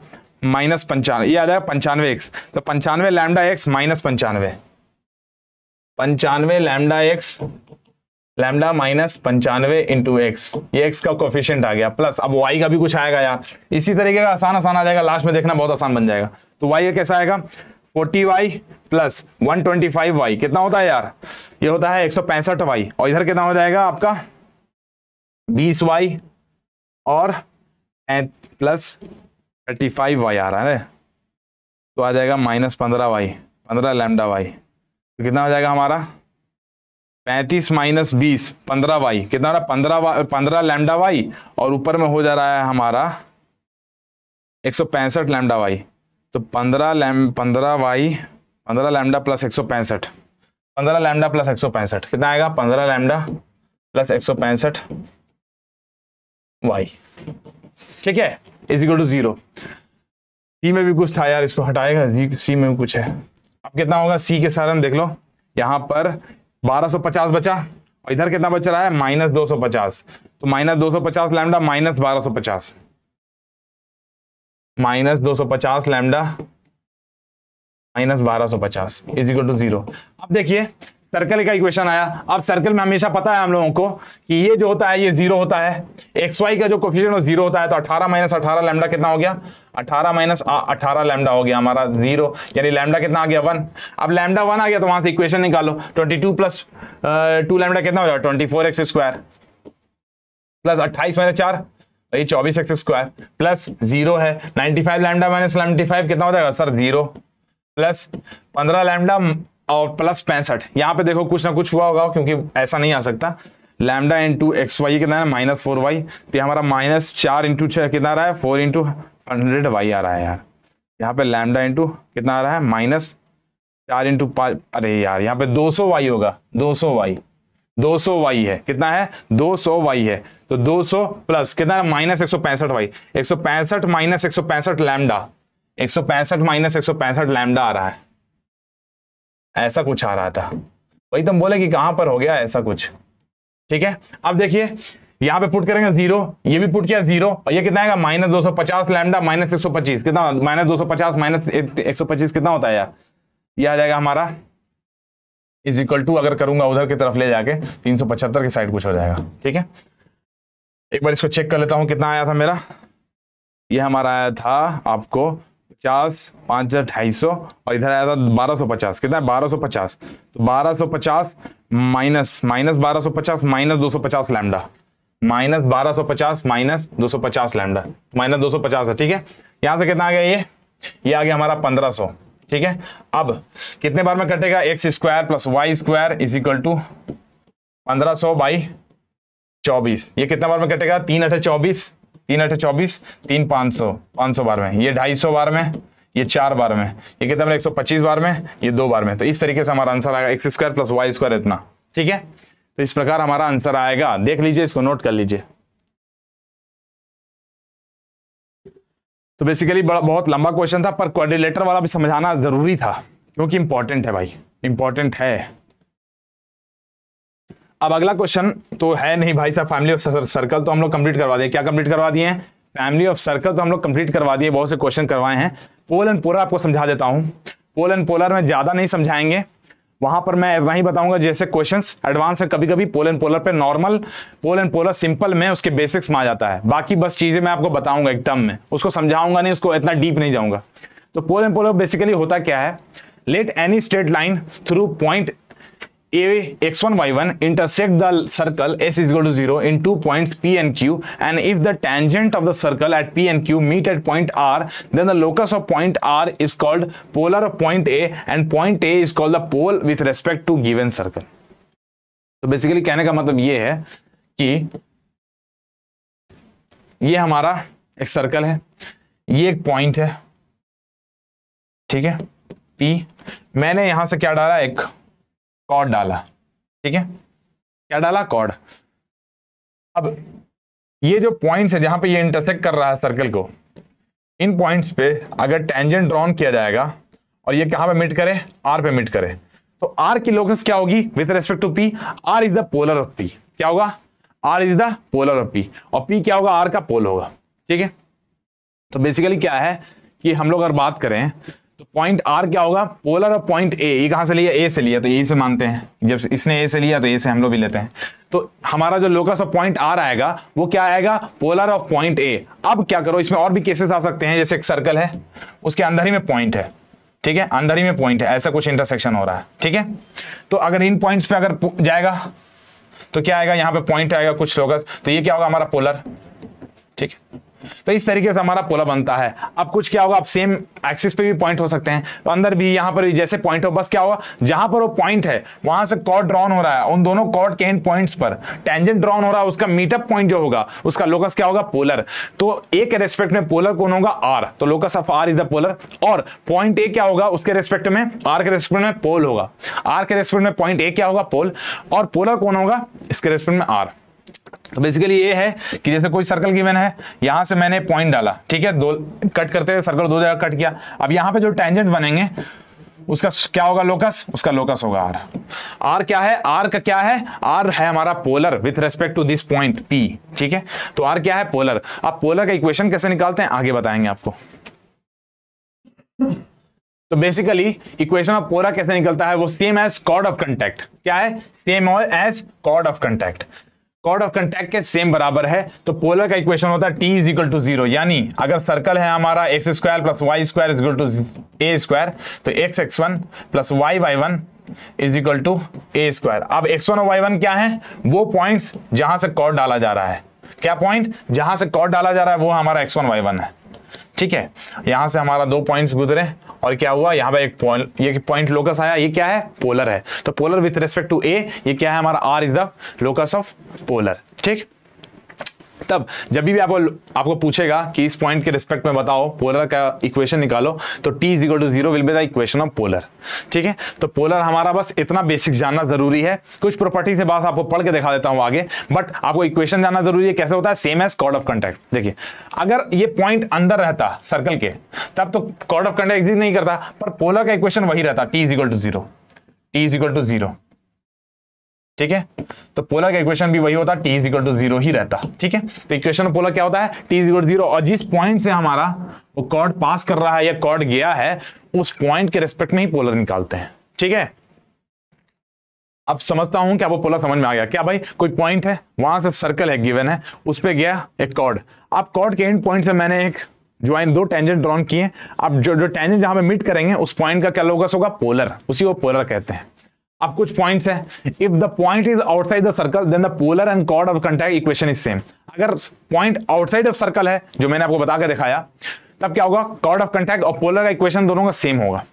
माइनस पंचानवे ये आ जाएगा पंचानवे एक्स तो पंचानवे लैमडा एक्स माइनस पंचानवे पंचानवे लैमडा एक्स लैमडा माइनस पंचानवे इंटू एक्स ये एक्स का कोफिशियंट आ गया प्लस अब वाई का भी कुछ आएगा यार इसी तरीके का आसान आसान आ जाएगा लास्ट में देखना बहुत आसान बन जाएगा तो वाई कैसा आएगा forty y plus one twenty five y कितना होता है यार ये होता है एक सौ पैंसठ वाई और इधर कितना हो जाएगा आपका बीस वाई और प्लस थर्टी फाइव वाई आ रहा है तो आ जाएगा माइनस पंद्रह वाई पंद्रह लैमडा वाई तो कितना हो जाएगा हमारा पैंतीस माइनस बीस पंद्रह वाई कितना हो रहा पंद्रह पंद्रह लैमडा वाई और ऊपर में हो जा रहा है हमारा एक सौ पैंसठ लैमडा वाई तो पंद्रह लैम पंद्रह वाई पंद्रह लैमडा प्लस एक सौ पैंसठ पंद्रह लैमडा प्लस एक सौ पैंसठ कितना आएगा पंद्रह लैमडा प्लस एक सौ पैंसठ वाई ठीक है is equal to zero C में भी कुछ था यार इसको हटाएगा सी में भी कुछ है अब कितना होगा सी के सारे देख लो यहाँ पर बारह सौ पचास बचा और इधर कितना बच रहा है माइनस दो सौ पचास तो माइनस दो सौ पचास लैमडा माइनस बारह सौ पचास माइनस दो सौ पचास लैमडा माइनस बारह सौ पचास इज इक्वल टू जीरो अब देखिए सर्कल का इक्वेशन आया अब सर्कल में हमेशा पता है हम लोगों को कि ये जो होता है ये जीरो होता है एक्स वाई का जो क्वेश्चन वो जीरो होता है तो 18 माइनस अठारह लैमडा कितना हो गया 18 माइनस अठारह लैमडा हो गया हमारा जीरो यानी लैमडा कितना आ गया वन अब लैमडा वन आ गया तो वहां से इक्वेशन निकालो 22 टू प्लस टू लैमडा कितना हो जाएगा twenty four x square plus अट्ठाईस माइनस चार ये चौबीस एक्स स्क्वायर प्लस जीरो है ninety five lambda minus ninety five कितना हो जाएगा सर जीरो प्लस पंद्रह लैमडा और प्लस पैंसठ यहाँ पे देखो कुछ ना कुछ हुआ होगा क्योंकि ऐसा नहीं आ सकता lambda into x y कितना है माइनस फोर वाई तो हमारा माइनस चार इंटू छः कितना रहा है फोर इंटू हंड्रेड वाई आ रहा है यार यहाँ पे लैमडा इंटू कितना आ रहा है माइनस चार इंटू पाँच अरे यार यहाँ पे दो सौ वाई होगा दो सौ वाई 200y है कितना है 200y है तो 200 प्लस कितना है माइनस एक सौ पैंसठ वाई एक सौ पैंसठ माइनस एक सौ पैंसठ लैमडा एक सौ पैंसठ माइनस एक सौ पैंसठ लैमडा आ रहा है ऐसा कुछ आ रहा था वही तुम तो बोले कि कहां पर हो गया ऐसा कुछ ठीक है अब देखिए यहां पे पुट करेंगे जीरो ये भी पुट किया जीरो और ये कितना आएगा माइनस दो सौ पचास लैमडा माइनस एक सौ पच्चीस कितना माइनस दो सौ पचास माइनस एक सौ पच्चीस कितना होता है यार ये आ जाएगा हमारा इज इक्वल टू अगर करूंगा उधर की तरफ ले जाके तीन सौ पचहत्तर के साइड कुछ हो जाएगा ठीक है एक बार इसको चेक कर लेता हूँ कितना आया था मेरा ये हमारा आया था आपको पचास पाँच हज़ार ढाई सौ और इधर आया था बारह सौ पचास कितना बारह सौ पचास तो बारह सौ पचास माइनस माइनस बारह सौ पचास माइनस दो सौ पचास लैमडा माइनस बारह सौ पचास माइनस दो सौ पचास लैमडा माइनस दो सौ पचास है ठीक है यहाँ से कितना आ गया ये ये आ गया हमारा पंद्रह सौ ठीक है अब कितने बार में कटेगा x square plus y square is equal to पंद्रह सौ बाई चौबीस ये कितने बार में कटेगा तीन अठे चौबीस तीन अठे चौबीस तीन पाँच सौ पाँच सौ बार में ये ढाई सौ बार में ये चार बार में ये कितने बार एक सौ पच्चीस बार में ये दो बार में तो इस तरीके से हमारा आंसर आएगा x square plus y square इतना ठीक है तो इस प्रकार हमारा आंसर आएगा देख लीजिए इसको नोट कर लीजिए तो बेसिकली बड़ा बहुत लंबा क्वेश्चन था पर क्वारिलेटर वाला भी समझाना जरूरी था क्योंकि इंपॉर्टेंट है भाई इंपॉर्टेंट है अब अगला क्वेश्चन तो है नहीं भाई साहब फैमिली ऑफ सर्कल तो हम लोग कंप्लीट करवा दिए क्या कंप्लीट करवा दिए हैं फैमिली ऑफ सर्कल तो हम लोग कंप्लीट करवा दिए बहुत से क्वेश्चन करवाए हैं पोल एंड पोलर आपको समझा देता हूँ पोल एंड पोलर में ज़्यादा नहीं समझाएंगे वहां पर मैं इतना ही बताऊंगा जैसे क्वेश्चंस एडवांस है कभी कभी पोल एंड पोलर पे normal pole and polar simple में उसके बेसिक्स में आ जाता है बाकी बस चीजें मैं आपको बताऊंगा एक टर्म में उसको समझाऊंगा नहीं उसको इतना डीप नहीं जाऊंगा तो पोल एंड पोलर बेसिकली होता क्या है let any straight line through point A x one Y one intersect the circle S is to zero in two point P and Q and if the tangent of the circle at P and Q meet at point R then the locus of point R is called polar of point A and point A is called the pole with respect to given circle तो basically कहने का मतलब ये है कि ये हमारा एक सर्कल है ये एक पॉइंट है ठीक है पी मैंने यहां से क्या डाला एक कॉड डाला ठीक है क्या डाला कॉड अब ये जो पॉइंट्स है जहां पे ये इंटरसेक्ट कर रहा है सर्कल को इन पॉइंट्स पे अगर टेंजेंट ड्रॉन किया जाएगा और ये कहां पे मिट करे आर पे मिट करे तो आर की लोकस क्या होगी with respect to P R is the polar of P क्या होगा R is the polar of P और पी क्या होगा आर का पोल होगा ठीक है तो बेसिकली क्या है कि हम लोग अगर बात करें तो पॉइंट आर क्या होगा पोलर और पॉइंट ए ये कहां से लिया ए से लिया तो ए से मानते हैं जब इसने ए से लिया तो ए से हम लोग भी लेते हैं तो हमारा जो लोकस ऑफ पॉइंट आर आएगा वो क्या आएगा पोलर ऑफ पॉइंट ए अब क्या करो इसमें और भी केसेस आ सकते हैं जैसे एक सर्कल है उसके अंदर ही में पॉइंट है ठीक है अंदर ही में पॉइंट है ऐसा कुछ इंटरसेक्शन हो रहा है ठीक है तो अगर इन पॉइंट पे अगर जाएगा तो क्या आएगा यहाँ पे पॉइंट आएगा कुछ लोकस तो ये क्या होगा हमारा पोलर ठीक है तो इस तरीके से हमारा पोला बनता है अब कुछ क्या होगा अब सेम एक्सिस पे भी पॉइंट हो सकते हैं तो अंदर भी यहां पर भी जैसे पॉइंट हो बस क्या होगा जहां पर वो पॉइंट है वहां से कॉर्ड ड्रॉन हो रहा है उन दोनों कॉर्ड के इन पॉइंट्स पर टेंजेंट ड्रॉन हो रहा है उसका मीटअप पॉइंट जो होगा उसका लोकस क्या होगा पोलर तो ए के रेस्पेक्ट में पोलर कौन होगा आर तो locus of R is the polar और पॉइंट ए क्या होगा उसके रेस्पेक्ट में आर के रेस्पेक्ट में पोल होगा आर के रेस्पेक्ट में पॉइंट ए क्या होगा पोल और पोलर कौन होगा इसके रेस्पेक्ट में आर तो बेसिकली ये है कि जैसे कोई सर्कल गिवन है यहां से मैंने पॉइंट डाला ठीक है दो कट करते हैं सर्कल दो जगह कट किया अब यहां पे जो टेंजेंट बनेंगे उसका क्या होगा लोकस उसका लोकस होगा आर आर क्या है आर का क्या है आर है हमारा polar with respect to this point P ठीक है तो आर क्या है पोलर अब पोलर का इक्वेशन कैसे निकालते हैं आगे बताएंगे आपको तो बेसिकली इक्वेशन ऑफ पोलर कैसे निकलता है वो same as chord of contact क्या है same as chord of contact chord of contact के सेम बराबर है तो पोलर का इक्वेशन होता है T is equal to zero यानी अगर सर्कल है हमारा x square plus y square is equal to a square तो x x one plus y y one is equal to a square अब एक्स वन और Y one क्या है वो पॉइंट्स जहां से कॉर्ड डाला जा रहा है क्या पॉइंट जहां से कॉर्ड डाला जा रहा है वो हमारा एक्स वन वाई वन है ठीक है यहां से हमारा दो पॉइंट्स गुजरे और क्या हुआ यहां पे एक पॉइंट ये पॉइंट लोकस आया ये क्या है पोलर है तो polar with respect to A ये क्या है हमारा R is the locus of polar ठीक तब जब भी आपको आपको पूछेगा कि इस पॉइंट के रिस्पेक्ट में बताओ पोलर का इक्वेशन निकालो तो T is equal to zero will be the equation of polar ठीक है तो पोलर हमारा बस इतना बेसिक जानना जरूरी है कुछ प्रॉपर्टीज के बात आपको पढ़ के दिखा देता हूं आगे बट आपको इक्वेशन जानना जरूरी है कैसे होता है same as chord of contact देखिए अगर ये पॉइंट अंदर रहता सर्कल के तब तो कॉर्ड ऑफ कंटेक्ट एग्जिस्ट नहीं करता पर पोलर का इक्वेशन वही रहता T is equal to zero T is equal to zero ठीक है तो पोलर का इक्वेशन भी वही होता है टी इक्वल टू जीरो ही रहता ठीक है तो इक्वेशन पोलर क्या होता है टी इक्वल टू जीरो और जिस पॉइंट से हमारा वो कॉर्ड पास कर रहा है या कॉर्ड गया है उस पॉइंट के रेस्पेक्ट में ही पोलर निकालते हैं ठीक है अब समझता हूं क्या वो पोलर समझ में आ गया क्या भाई कोई पॉइंट है वहां से सर्कल है गिवन है उस पर गया एक कॉर्ड अब कॉर्ड के एंड पॉइंट से मैंने एक ज्वाइन दो टेंजेंट ड्रॉन किए अब जो जो टेंजेंट जहां पे मीट करेंगे उस पॉइंट का क्या लोगस होगा पोलर उसी को पोलर कहते हैं अब कुछ पॉइंट्स हैं if the point is outside the circle then the polar and chord of contact equation is same अगर पॉइंट आउटसाइड ऑफ सर्कल है जो मैंने आपको बता के दिखाया तब क्या होगा कॉर्ड ऑफ कंटेक्ट और पोलर का इक्वेशन दोनों का सेम होगा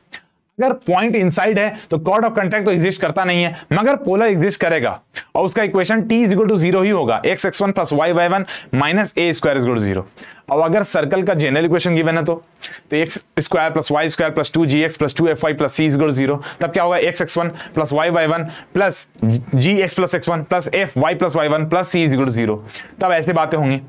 अगर पॉइंट इनसाइड है तो कॉर्ड ऑफ कंटेक्ट तो एग्जिस्ट करता नहीं है मगर पोलर एग्जिस्ट करेगा और उसका equation T is equal to zero ही होगा x x one plus y y one minus a square is zero और अगर सर्कल का जनरल इक्वेशन गिवन है तो तो x square plus y square plus two g x plus two f y plus c is zero तब क्या होगा x x one plus y y one plus g x plus x one plus f y plus y one plus c is zero तब ऐसे बातें होंगी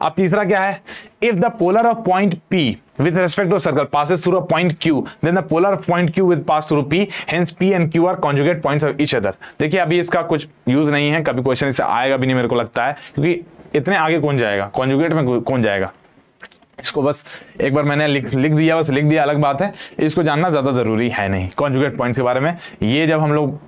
अब तीसरा क्या है if the polar of point P with respect to a circle passes through a point Q, then the polar point Q will pass through P, hence P and Q are conjugate points of each other. देखिए अभी इसका कुछ use नहीं है कभी question इससे आएगा भी नहीं मेरे को लगता है क्योंकि इतने आगे कौन जाएगा कॉन्जुगेट में कौन जाएगा इसको बस एक बार मैंने लिख लिख दिया बस लिख दिया अलग बात है इसको जानना ज़्यादा ज़रूरी है नहीं कॉन्जुगेट पॉइंट के बारे में ये जब हम लोग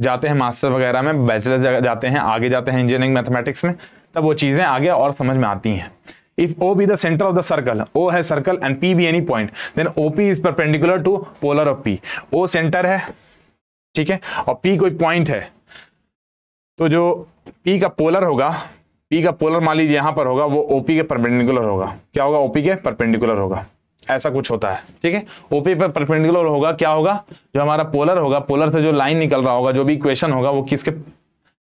जाते हैं मास्टर वगैरह में बैचलर जाते हैं आगे जाते हैं इंजीनियरिंग मैथमेटिक्स में तब वो चीज़ें आगे और समझ में आती हैं if O be the center of the circle, O है circle and P be any point, then OP is perpendicular to polar of P. O center है ठीक है और P कोई point है तो जो P का polar होगा P का polar मान लीजिए यहाँ पर होगा वो OP के perpendicular होगा क्या होगा OP के perpendicular होगा ऐसा कुछ होता है ठीक है ओपी पर परपेंडिकुलर होगा क्या होगा जो हमारा पोलर होगा पोलर से जो लाइन निकल रहा होगा जो भी इक्वेशन होगा वो किसके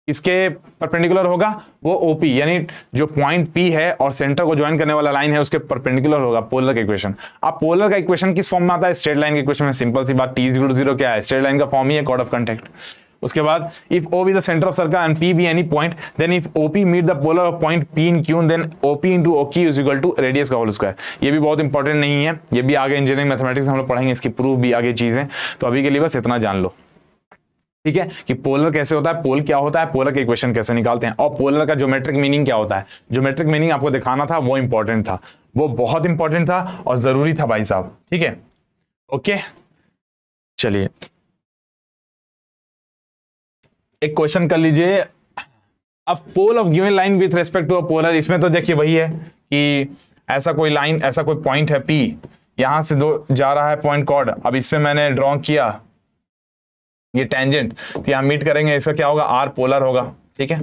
इसके परपेंडिकुलर होगा वो ओपी यानी जो पॉइंट पी है और सेंटर को ज्वाइन करने वाला लाइन है उसके परपेंडिकुलर होगा पोलर का इक्वेशन अब पोलर का इक्वेशन किस फॉर्म में आता है स्ट्रेट लाइन के इक्वेशन में सिंपल सी बात टी जीरो जीरो क्या है स्ट्रेट लाइन का फॉर्म ही है कॉर्ड ऑफ कंटेक्ट उसके बाद if O be the centre of circle and P be any point then if OP meet the polar of point P in Q then OP into O Q is equal to radius का whole square ये भी बहुत important नहीं है ये भी आगे engineering mathematics हम लोग पढ़ेंगे इसकी प्रूफ भी आगे चीज़ें तो अभी के लिए बस इतना जान लो ठीक है कि पोलर कैसे होता है पोल क्या होता है पोलर के इक्वेशन कैसे निकालते हैं और पोलर का ज्योमेट्रिक मीनिंग क्या होता है ज्योमेट्रिक मीनिंग आपको दिखाना था वो इंपॉर्टेंट था वो बहुत इंपॉर्टेंट था और जरूरी था भाई साहब ठीक है ओके चलिए एक क्वेश्चन कर लीजिए अब pole of given line with respect to a polar इसमें तो देखिए वही है कि ऐसा कोई लाइन ऐसा कोई पॉइंट है पी यहां से दो जा रहा है पॉइंट कॉर्ड अब इसमें मैंने ड्रॉ किया ये टेंजेंट तो यहां मीट करेंगे इसका क्या होगा आर पोलर होगा ठीक है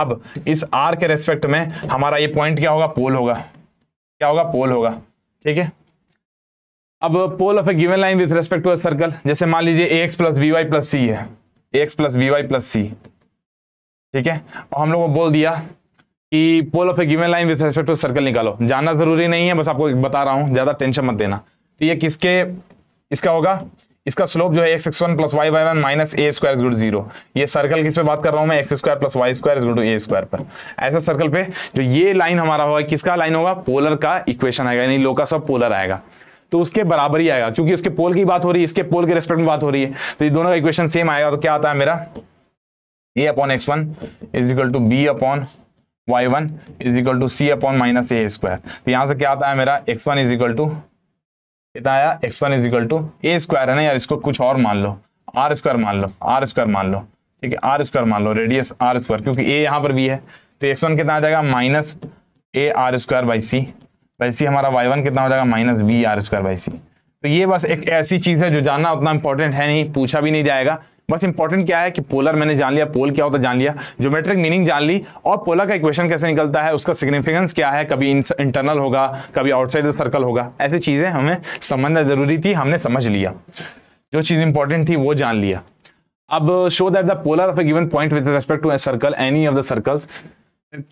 अब इस आर के रेस्पेक्ट में हमारा ये पॉइंट क्या होगा पोल होगा क्या होगा पोल होगा ठीक है अब pole of a given line with respect to a circle जैसे मान लीजिए a x plus b y plus c है ए x plus b y plus c ठीक है और हम लोग को बोल दिया कि pole of a given line with respect to circle निकालो जानना जरूरी नहीं है बस आपको बता रहा हूँ ज़्यादा टेंशन मत देना तो ये किसके इसका होगा इसका स्लोप जो है x x one plus y y one minus a square equal zero ये सर्कल किस पे बात कर रहा हूं मैं x square plus y square equal a square पर ऐसे सर्कल पे जो ये लाइन हमारा होगा किसका लाइन होगा पोलर का इक्वेशन आएगा यानी लो का सब पोलर आएगा तो उसके बराबर ही आएगा क्योंकि उसके पोल की बात हो रही है इसके पोल के रेस्पेक्ट में बात हो रही है तो ये दोनों का इक्वेशन सेम आएगा तो क्या आता है मेरा a upon x one is equal to b upon y one is equal to c upon minus a square तो यहां से क्या आता है मेरा x one is equal to कितना आया x one is equal to a square है ना यार इसको कुछ और मान लो आर स्क्वायर मान लो आर स्क्वायर मान लो ठीक है आर स्क्वायर मान लो रेडियस आर स्क्वायर क्योंकि ए यहाँ पर भी है तो एक्स वन कितना आ जाएगा minus a r square by c by c हमारा वाई वन कितना हो जाएगा minus b r square by c तो ये बस एक ऐसी चीज़ है जो जानना उतना इंपॉर्टेंट है नहीं पूछा भी नहीं जाएगा बस इंपॉर्टेंट क्या है कि पोलर मैंने जान लिया पोल क्या होता है जान लिया ज्योमेट्रिक मीनिंग जान ली और पोलर का इक्वेशन कैसे निकलता है उसका सिग्निफिकेंस क्या है कभी इंटरनल होगा कभी आउटसाइड सर्कल होगा ऐसी चीज़ें हमें समझना जरूरी थी हमने समझ लिया जो चीज़ इंपॉर्टेंट थी वो जान लिया अब show that the polar of a given point with respect to a circle any of the circles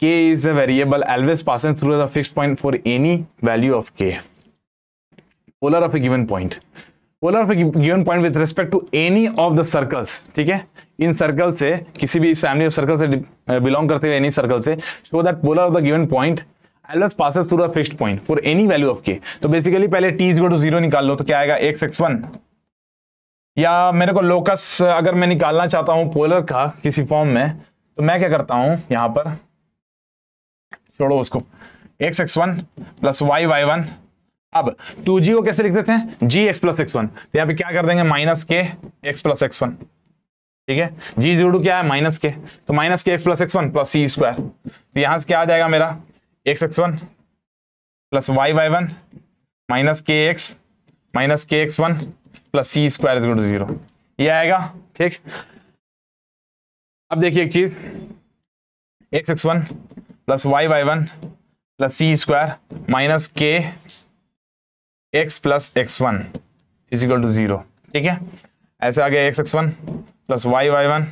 k is a variable always passing through the fixed point for any value of k polar of a given point polar of given point with respect to any of the circles ठीक है इन circle से किसी भी family of circle से belong करते हुए any circle से show that polar of the given point always passes through a fixed point for any value of k तो बेसिकली पहले टी इज टू जीरो निकाल लो तो क्या आएगा एक्स एक्स वन या मेरे को लोकस अगर मैं निकालना चाहता हूँ पोलर का किसी फॉर्म में तो मैं क्या करता हूँ यहाँ पर छोड़ो उसको x x one plus y y one अब टू जी को कैसे लिख देते हैं g x plus x one तो यहाँ पे क्या कर देंगे minus k x plus x one ठीक है जी जीरो टू क्या है माइनस के तो minus k x plus x one plus c square तो यहां से क्या आ जाएगा मेरा x x one plus y y one minus k x minus k x one plus c square is equal to zero ये आएगा ठीक अब देखिए एक चीज x x one plus y y one plus c square minus k x plus x one is equal to zero ठीक है ऐसे आ गया x x one plus y y one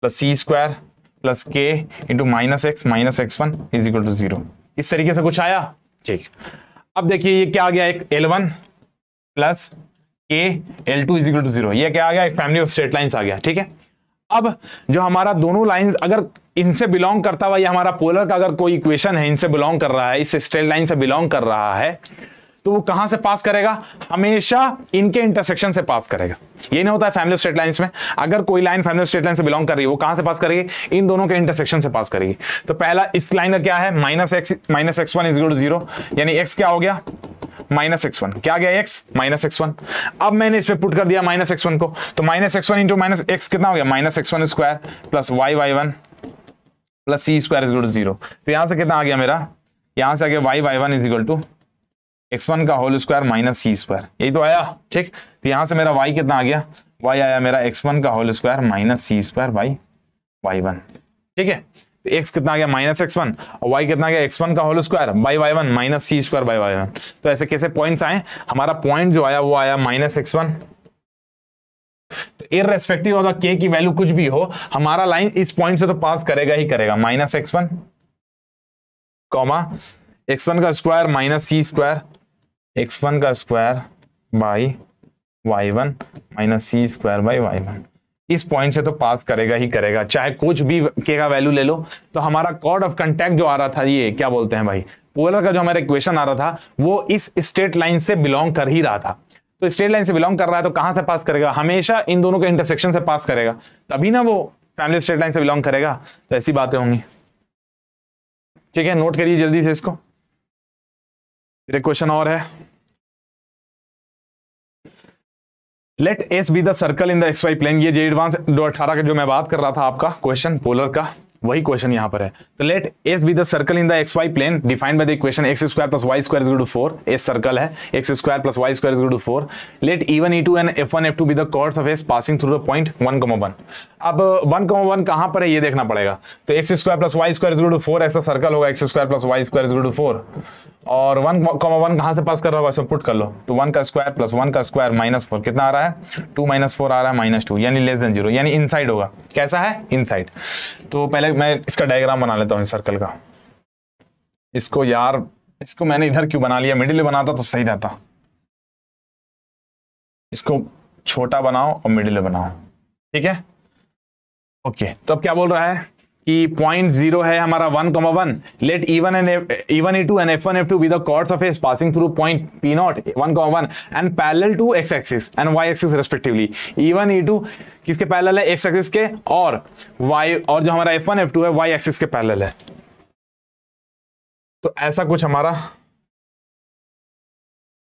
plus c square plus k into minus x minus x one is equal to zero इस तरीके से कुछ आया ठीक अब देखिए ये क्या आ गया एक L one plus k L two is equal to zero क्या आ गया एक फैमिली ऑफ स्ट्रेट लाइन्स आ गया ठीक है अब जो हमारा दोनों लाइंस अगर इनसे बिलोंग करता हुआ या हमारा पोलर का अगर कोई इक्वेशन है इनसे बिलोंग कर रहा है इस स्ट्रेट लाइन से बिलोंग कर रहा है तो वो कहां से पास करेगा हमेशा इनके इंटरसेक्शन से पास करेगा ये नहीं होता है फैमिली स्ट्रेट लाइन में अगर कोई लाइन फैमिली स्ट्रेट लाइन से बिलोंग कर रही है वो कहां से पास करेगी इन दोनों के इंटरसेक्शन से पास करेगी तो पहला इस लाइन का क्या है minus x minus x one is equal zero यानी एक्स क्या हो गया माइनस एक्स वन क्या गया एक्स माइनस एक्स वन अब मैंने इस पर पुट कर दिया माइनस एक्स वन को तो minus x one into minus x कितना हो गया minus x one square plus y y one plus c square is good zero तो यहां से कितना आ गया मेरा यहां से आ गया y y one is equal to x one का whole square minus c square यही तो आया ठीक तो यहां से मेरा वाई कितना आ गया वाई आया मेरा एक्स वन का whole square minus c square by y one ठीक है तो एक्स कितना आ गया माइनस एक्स वन और वाई कितना गया एक्स वन का whole square by y one minus c square by y one तो ऐसे कैसे पॉइंट्स आए हमारा पॉइंट जो आया वो आया माइनस एक्स वन तो इन ऑफ द के की वैल्यू कुछ भी हो हमारा लाइन इस पॉइंट से तो पास करेगा ही करेगा minus x one comma x one का square minus c square x one का square by y one minus c square by y one इस पॉइंट से तो पास करेगा ही करेगा चाहे कुछ भी के का वैल्यू ले लो तो हमारा कॉर्ड ऑफ कंटेक्ट जो आ रहा था ये क्या बोलते हैं भाई पोलर का जो हमारा इक्वेशन आ रहा था वो इस स्ट्रेट लाइन से बिलोंग कर ही रहा था तो स्ट्रेट लाइन से बिलोंग कर रहा है तो कहां से पास करेगा हमेशा इन दोनों के इंटरसेक्शन से पास करेगा तभी ना वो फैमिली स्ट्रेट लाइन से बिलोंग करेगा तो ऐसी बातें होंगी ठीक है नोट करिए जल्दी से इसको एक क्वेश्चन और है let S be the circle in the x y plane ये जे एडवांस दो अठारह का जो मैं बात कर रहा था आपका क्वेश्चन पोलर का वही क्वेश्चन यहां पर है तो let S be the circle in the x y plane define by the equation x square plus y square to four S circle है x square plus y square to four let E one E two and F one F two be the chords of S passing through the point one comma one अब one comma one कहां पर है ये देखना पड़ेगा तो x square plus y square to four ऐसा circle होगा x square plus y square to four और वन कॉमा वन कहाँ से पास कर रहा होगा इसमें पुट कर लो तो वन का स्क्वायर प्लस वन का स्क्वायर माइनस फोर कितना आ रहा है टू माइनस फोर आ रहा है माइनस टू यानी लेस देन जीरो यानी इनसाइड होगा कैसा है इनसाइड तो पहले मैं इसका डायग्राम बना लेता हूँ सर्कल का इसको यार इसको मैंने इधर क्यों बना लिया मिडिल बनाता तो सही रहता इसको छोटा बनाओ और मिडिल बनाओ ठीक है ओके तो अब क्या बोल रहा है कि पॉइंट जीरो है हमारा one comma one let E one and E one E two and F one F two widths of S passing through point P naught one comma one and parallel to x axis and y axis respectively E one E two किसके parallel है x axis के और y और जो हमारा F one F two है y axis के parallel है तो ऐसा कुछ हमारा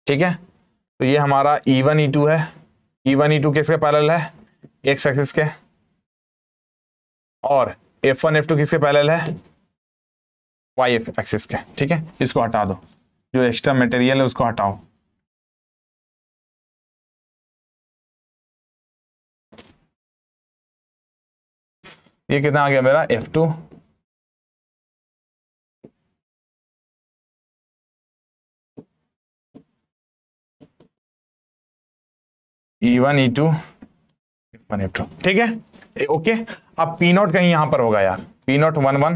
ठीक है तो ये हमारा इवन ई टू है इवन ई टू किसके पैरल है एक्स एक्सिस के और एफ वन एफ टू किसके पैरेलल है वाई एफ एक्सिस के ठीक है इसको हटा दो जो एक्स्ट्रा मटेरियल है उसको हटाओ ये कितना आ गया मेरा F two E one E two F one F two ठीक है ओके अब पी नॉट कहीं यहां पर होगा यार P naught one one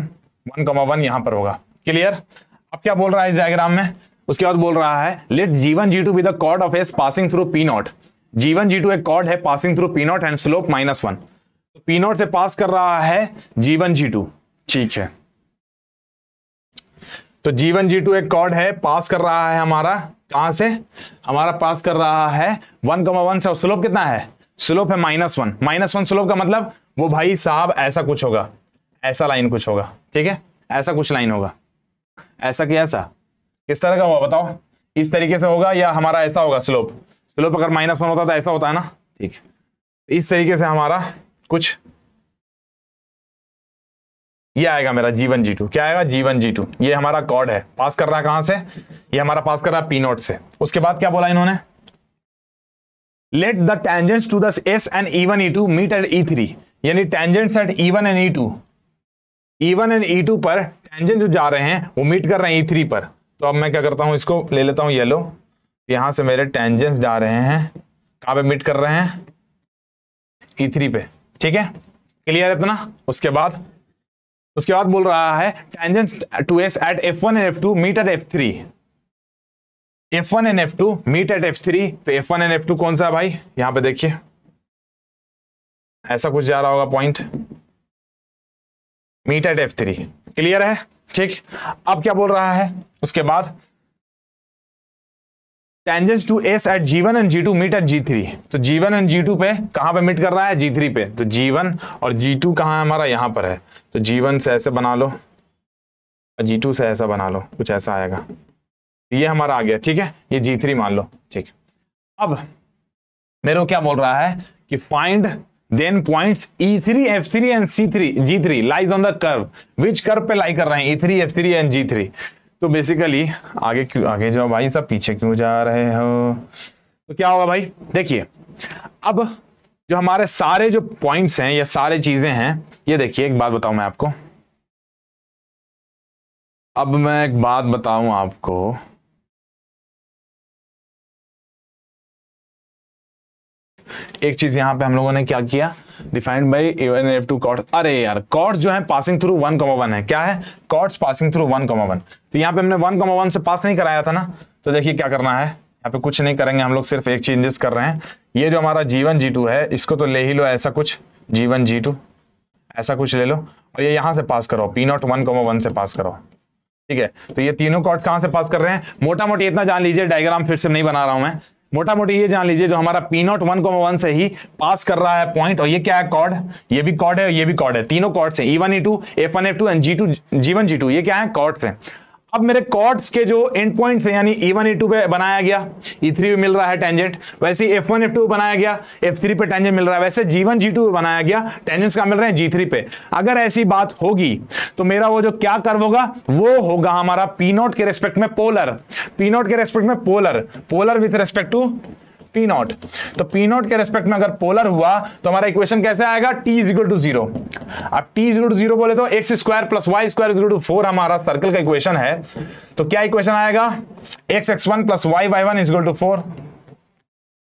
one comma one यहां पर होगा क्लियर अब क्या बोल रहा है इस डायग्राम में उसके बाद बोल रहा है let G one G two be the chord of S passing through P naught G one G two एक कॉर्ड है passing through P naught and slope minus one तो पी नॉट से पास कर रहा है जीवन जी टू ठीक है तो जीवन जी टू एक कॉर्ड है पास कर रहा है हमारा कहां से हमारा पास कर रहा है वन कमा वन से स्लोप कितना है स्लोप है minus one minus one slope का मतलब वो भाई साहब ऐसा कुछ होगा ऐसा लाइन कुछ होगा ठीक है ऐसा कुछ लाइन होगा ऐसा कि ऐसा किस तरह का हुआ बताओ इस तरीके से होगा या हमारा ऐसा होगा स्लोप स्लोप अगर माइनस वन होता तो ऐसा होता है ना ठीक इस तरीके से हमारा कुछ ये आएगा मेरा जीवन जी टू क्या आएगा जीवन जी टू ये हमारा कॉर्ड है पास कर रहा है कहां से ये हमारा पास कर रहा है पी नोट से उसके बाद क्या बोला इन्होंने let the tangents to the S and E one E two meet at E three यानी tangents at E one and E two E one and E two पर टेंजेंट जो जा रहे हैं वो मीट कर रहे हैं ई e थ्री पर तो अब मैं क्या करता हूँ इसको ले लेता हूँ येलो यहाँ से मेरे टेंजेंट्स जा रहे हैं कहाँ पे मीट कर रहे हैं ई e थ्री पे ठीक है क्लियर इतना उसके बाद उसके बाद बोल रहा है tangents to S at F one and F two meet at F three F one and F two meet at F three तो F one and F two कौन सा है भाई यहां पे देखिए ऐसा कुछ जा रहा होगा point meet at F three clear है ठीक अब क्या बोल रहा है उसके बाद tangents to S at G one and G two meet at G three तो G one and G two पे कहां पे मीट कर रहा है जी थ्री पे तो जी वन और जी टू कहां है हमारा यहां पर है तो जी वन से ऐसे बना लो और जी टू से ऐसा बना लो कुछ ऐसा आएगा ये हमारा आ गया ठीक है ये जी थ्री मान लो ठीक अब मेरे को क्या बोल रहा है कि find then points E3, F3 and C3, G3 lies on the curve which curve पे लाई कर रहे हैं E3, F3 एंड G3 तो बेसिकली आगे क्यों आगे जाओ भाई सब पीछे क्यों जा रहे हो तो क्या होगा भाई देखिए अब जो हमारे सारे जो पॉइंट्स हैं या सारे चीजें हैं ये देखिए एक बात बताऊं मैं आपको अब मैं एक बात बताऊं आपको एक चीज यहाँ पे हम लोगों ने क्या किया defined by E one F two chord अरे यार कॉर्ड जो है passing through one comma one है क्या है chords passing through one comma one तो यहाँ पे हमने वन कॉमा वन से पास नहीं कराया था ना तो देखिए क्या करना है यहाँ पे कुछ नहीं करेंगे हम लोग सिर्फ एक चेंजेस कर रहे हैं ये जो हमारा जीवन जी है इसको तो ले ही लो ऐसा कुछ जीवन जी ऐसा कुछ ले लो और ये यहाँ से पास करो P naught one comma one से पास करो ठीक है तो ये तीनों कॉर्ड कहाँ से पास कर रहे हैं मोटा मोटी इतना जान लीजिए डायग्राम फिर से नहीं बना रहा हूँ मैं मोटा मोटी ये जान लीजिए जो हमारा पी नॉट वन को वन से ही पास कर रहा है पॉइंट और ये क्या है कॉर्ड ये भी कॉर्ड है और ये भी कॉर्ड है तीनों कॉर्ड से E one E two F one F two and G two G one G two ये क्या है कॉर्ड से अब मेरे कॉर्ड्स के जो एंड पॉइंट्स हैं यानी E1 E2 पे बनाया गया E3 पे मिल रहा है टेंजेंट वैसे ही F1 F2 पे बनाया गया F3 पे टेंजेंट मिल रहा है वैसे G1 G2 पे बनाया गया टेंजेंट्स का मिल रहे हैं G3 पे अगर ऐसी बात होगी तो मेरा वो जो क्या कर्व होगा वो होगा हमारा P नॉट के रेस्पेक्ट में पोलर P नॉट के रेस्पेक्ट में polar polar with respect to P naught तो पी नॉट के रेस्पेक्ट में अगर पोलर हुआ तो हमारा इक्वेशन कैसे आएगा T is equal to zero अब टी इज टू जीरो बोले तो x square plus y square is to four हमारा सर्कल का इक्वेशन है तो क्या इक्वेशन आएगा x x one plus y y one is equal to four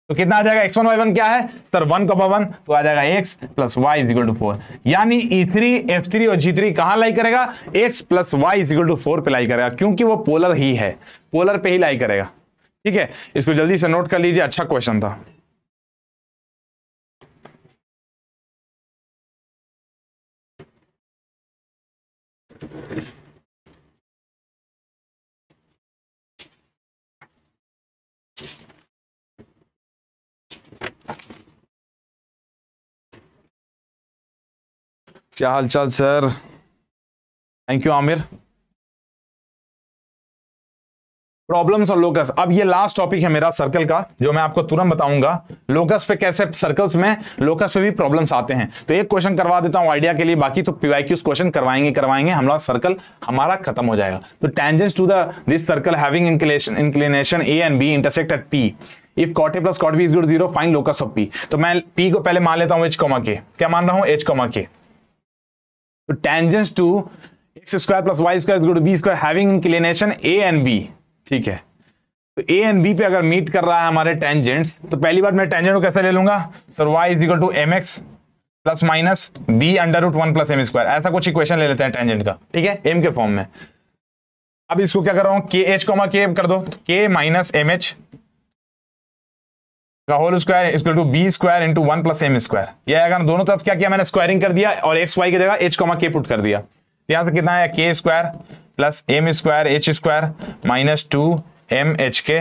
तो कितना आ जाएगा एक्स वन वाई वन क्या है सर वन पावर वन तो आ जाएगा x plus y is equal to four यानी ई थ्री एफ थ्री और जी थ्री कहां लाई करेगा x plus y is equal to four पे लाई करेगा क्योंकि वो पोलर ही है पोलर पे ही लाई करेगा ठीक है इसको जल्दी से नोट कर लीजिए अच्छा क्वेश्चन था क्या हालचाल sir thank you Aamir problems और लोकस अब ये लास्ट टॉपिक है मेरा सर्कल का जो मैं आपको तुरंत बताऊंगा लोकस पे कैसे सर्कल्स में लोकस पे भी प्रॉब्लम्स आते हैं तो एक क्वेश्चन करवा देता हूं आइडिया के लिए बाकी तो पीवाईक्यूज क्वेश्चन करवाएंगे करवाएंगे हम लोग सर्कल हमारा खत्म हो जाएगा तो tangents to the this circle having inclination a and b intersect at P if cot a plus cot b is good zero find locus of P तो मैं पी को पहले मान लेता हूं एच कॉमा के क्या मान रहा हूं h comma k tangents to x square plus y square good b square having inclination a and b ठीक है तो ए एंड बी पे अगर मीट कर रहा है हमारे टेंजेंट्स तो पहली बार मैं टेंजेंट को कैसे ले लूंगा sir y is equal to M x plus minus b under root one plus m square ऐसा कुछ इक्वेशन ले लेते हैं टेंजेंट का ठीक है एम के फॉर्म में अब इसको क्या कर रहा हूं के एच को के कर दो के माइनस एम एच का whole square equal to b square into one plus m square यह अगर दोनों तरफ क्या किया मैंने स्क्वायरिंग कर दिया और एक्स वाई की जगह एच कॉमा के पुट कर दिया यहां से कितना है k square plus m square h square minus two m h k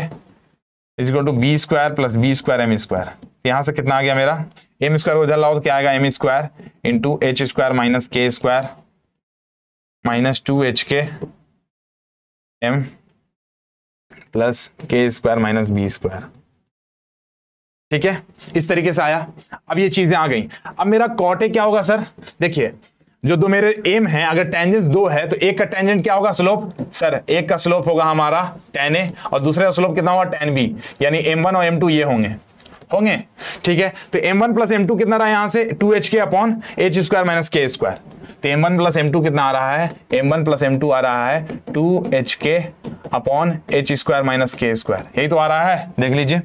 is equal to b square plus b square m square यहां से कितना आ गया मेरा एम स्क्वायर को इधर लाओ तो क्या आएगा m square into h square minus k square minus two h k m plus k square minus b square ठीक है इस तरीके से आया अब ये चीजें आ गई अब मेरा कॉटे क्या होगा सर देखिए जो दो मेरे एम है अगर टेंजेंट दो है तो एक का टेंजेंट क्या होगा स्लोप सर एक का स्लोप होगा हमारा टेन ए और दूसरे का स्लोप कितना होगा टेन बी यानी एम वन और एम टू ये होंगे होंगे ठीक है तो m one plus m two कितना रहा यहां से two h k upon h square minus k square तो m one plus m two कितना आ रहा है m one plus m two आ रहा है two h k upon h square minus k square यही तो आ रहा है देख लीजिए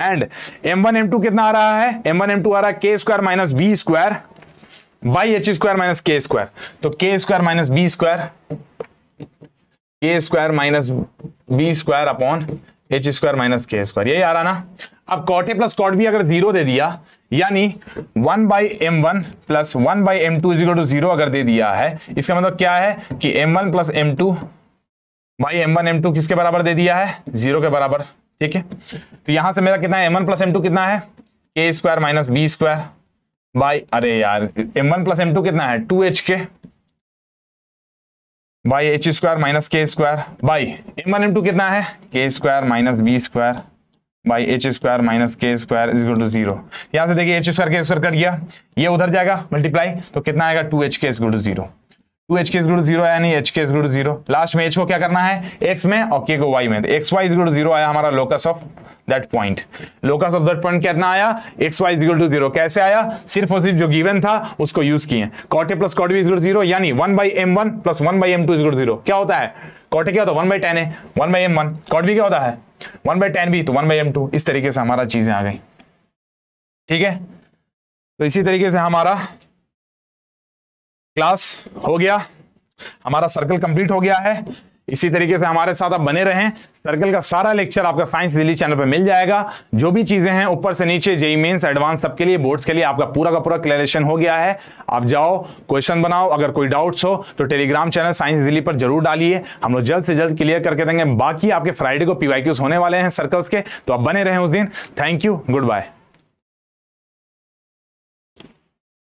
and m one m two कितना आ रहा है एम वन एम टू आ रहा है k square minus b square by h square minus k square तो k square minus b square k square minus b square upon h square minus k square यही आ रहा ना अब cot a plus cot b अगर zero दे दिया यानी one by m one plus one by m two is equal to zero अगर दे दिया है इसका मतलब क्या है कि m one plus m two by m one m two किसके बराबर दे दिया है जीरो के बराबर ठीक है तो यहां से मेरा कितना है m one plus m two कितना है k square minus b square by अरे यार m one plus m two कितना है two h k by h square minus k square by m one m two कितना है k square minus b square by h square minus k square is to zero यहां से देखिए h square k square cut गया ये उधर जाएगा multiply तो कितना आएगा two h k is to zero two h k good zero आया नहीं h k good zero last में एच को क्या करना है एक्स में और के को वाई में x y is good zero आया हमारा locus of that point locus of that point कितना आया x y is to zero कैसे आया सिर्फ और सिर्फ जो गिवन था उसको यूज किए cot a plus cot b is good zero यानी one by m one plus one by m two is good zero क्या होता है कॉटे क्या होता है वन बाई टेन है one by m one cot भी क्या होता है वन बाई टेन भी तो वन बाई एम टू इस तरीके से हमारा चीजें आ गई ठीक है तो इसी तरीके से हमारा क्लास हो गया हमारा सर्कल कंप्लीट हो गया है इसी तरीके से हमारे साथ आप बने रहें सर्कल का सारा लेक्चर आपका साइंस दिल्ली चैनल पर मिल जाएगा जो भी चीजें हैं ऊपर से नीचे जेई मेन्स एडवांस सबके लिए बोर्ड्स के लिए आपका पूरा का पूरा क्लियरेशन हो गया है आप जाओ क्वेश्चन बनाओ अगर कोई डाउट्स हो तो टेलीग्राम चैनल साइंस दिल्ली पर जरूर डालिए हम लोग जल्द से जल्द क्लियर करके देंगे बाकी आपके फ्राइडे को पीवाईक्यूज होने वाले हैं सर्कल्स के तो आप बने रहें उस दिन थैंक यू गुड बाय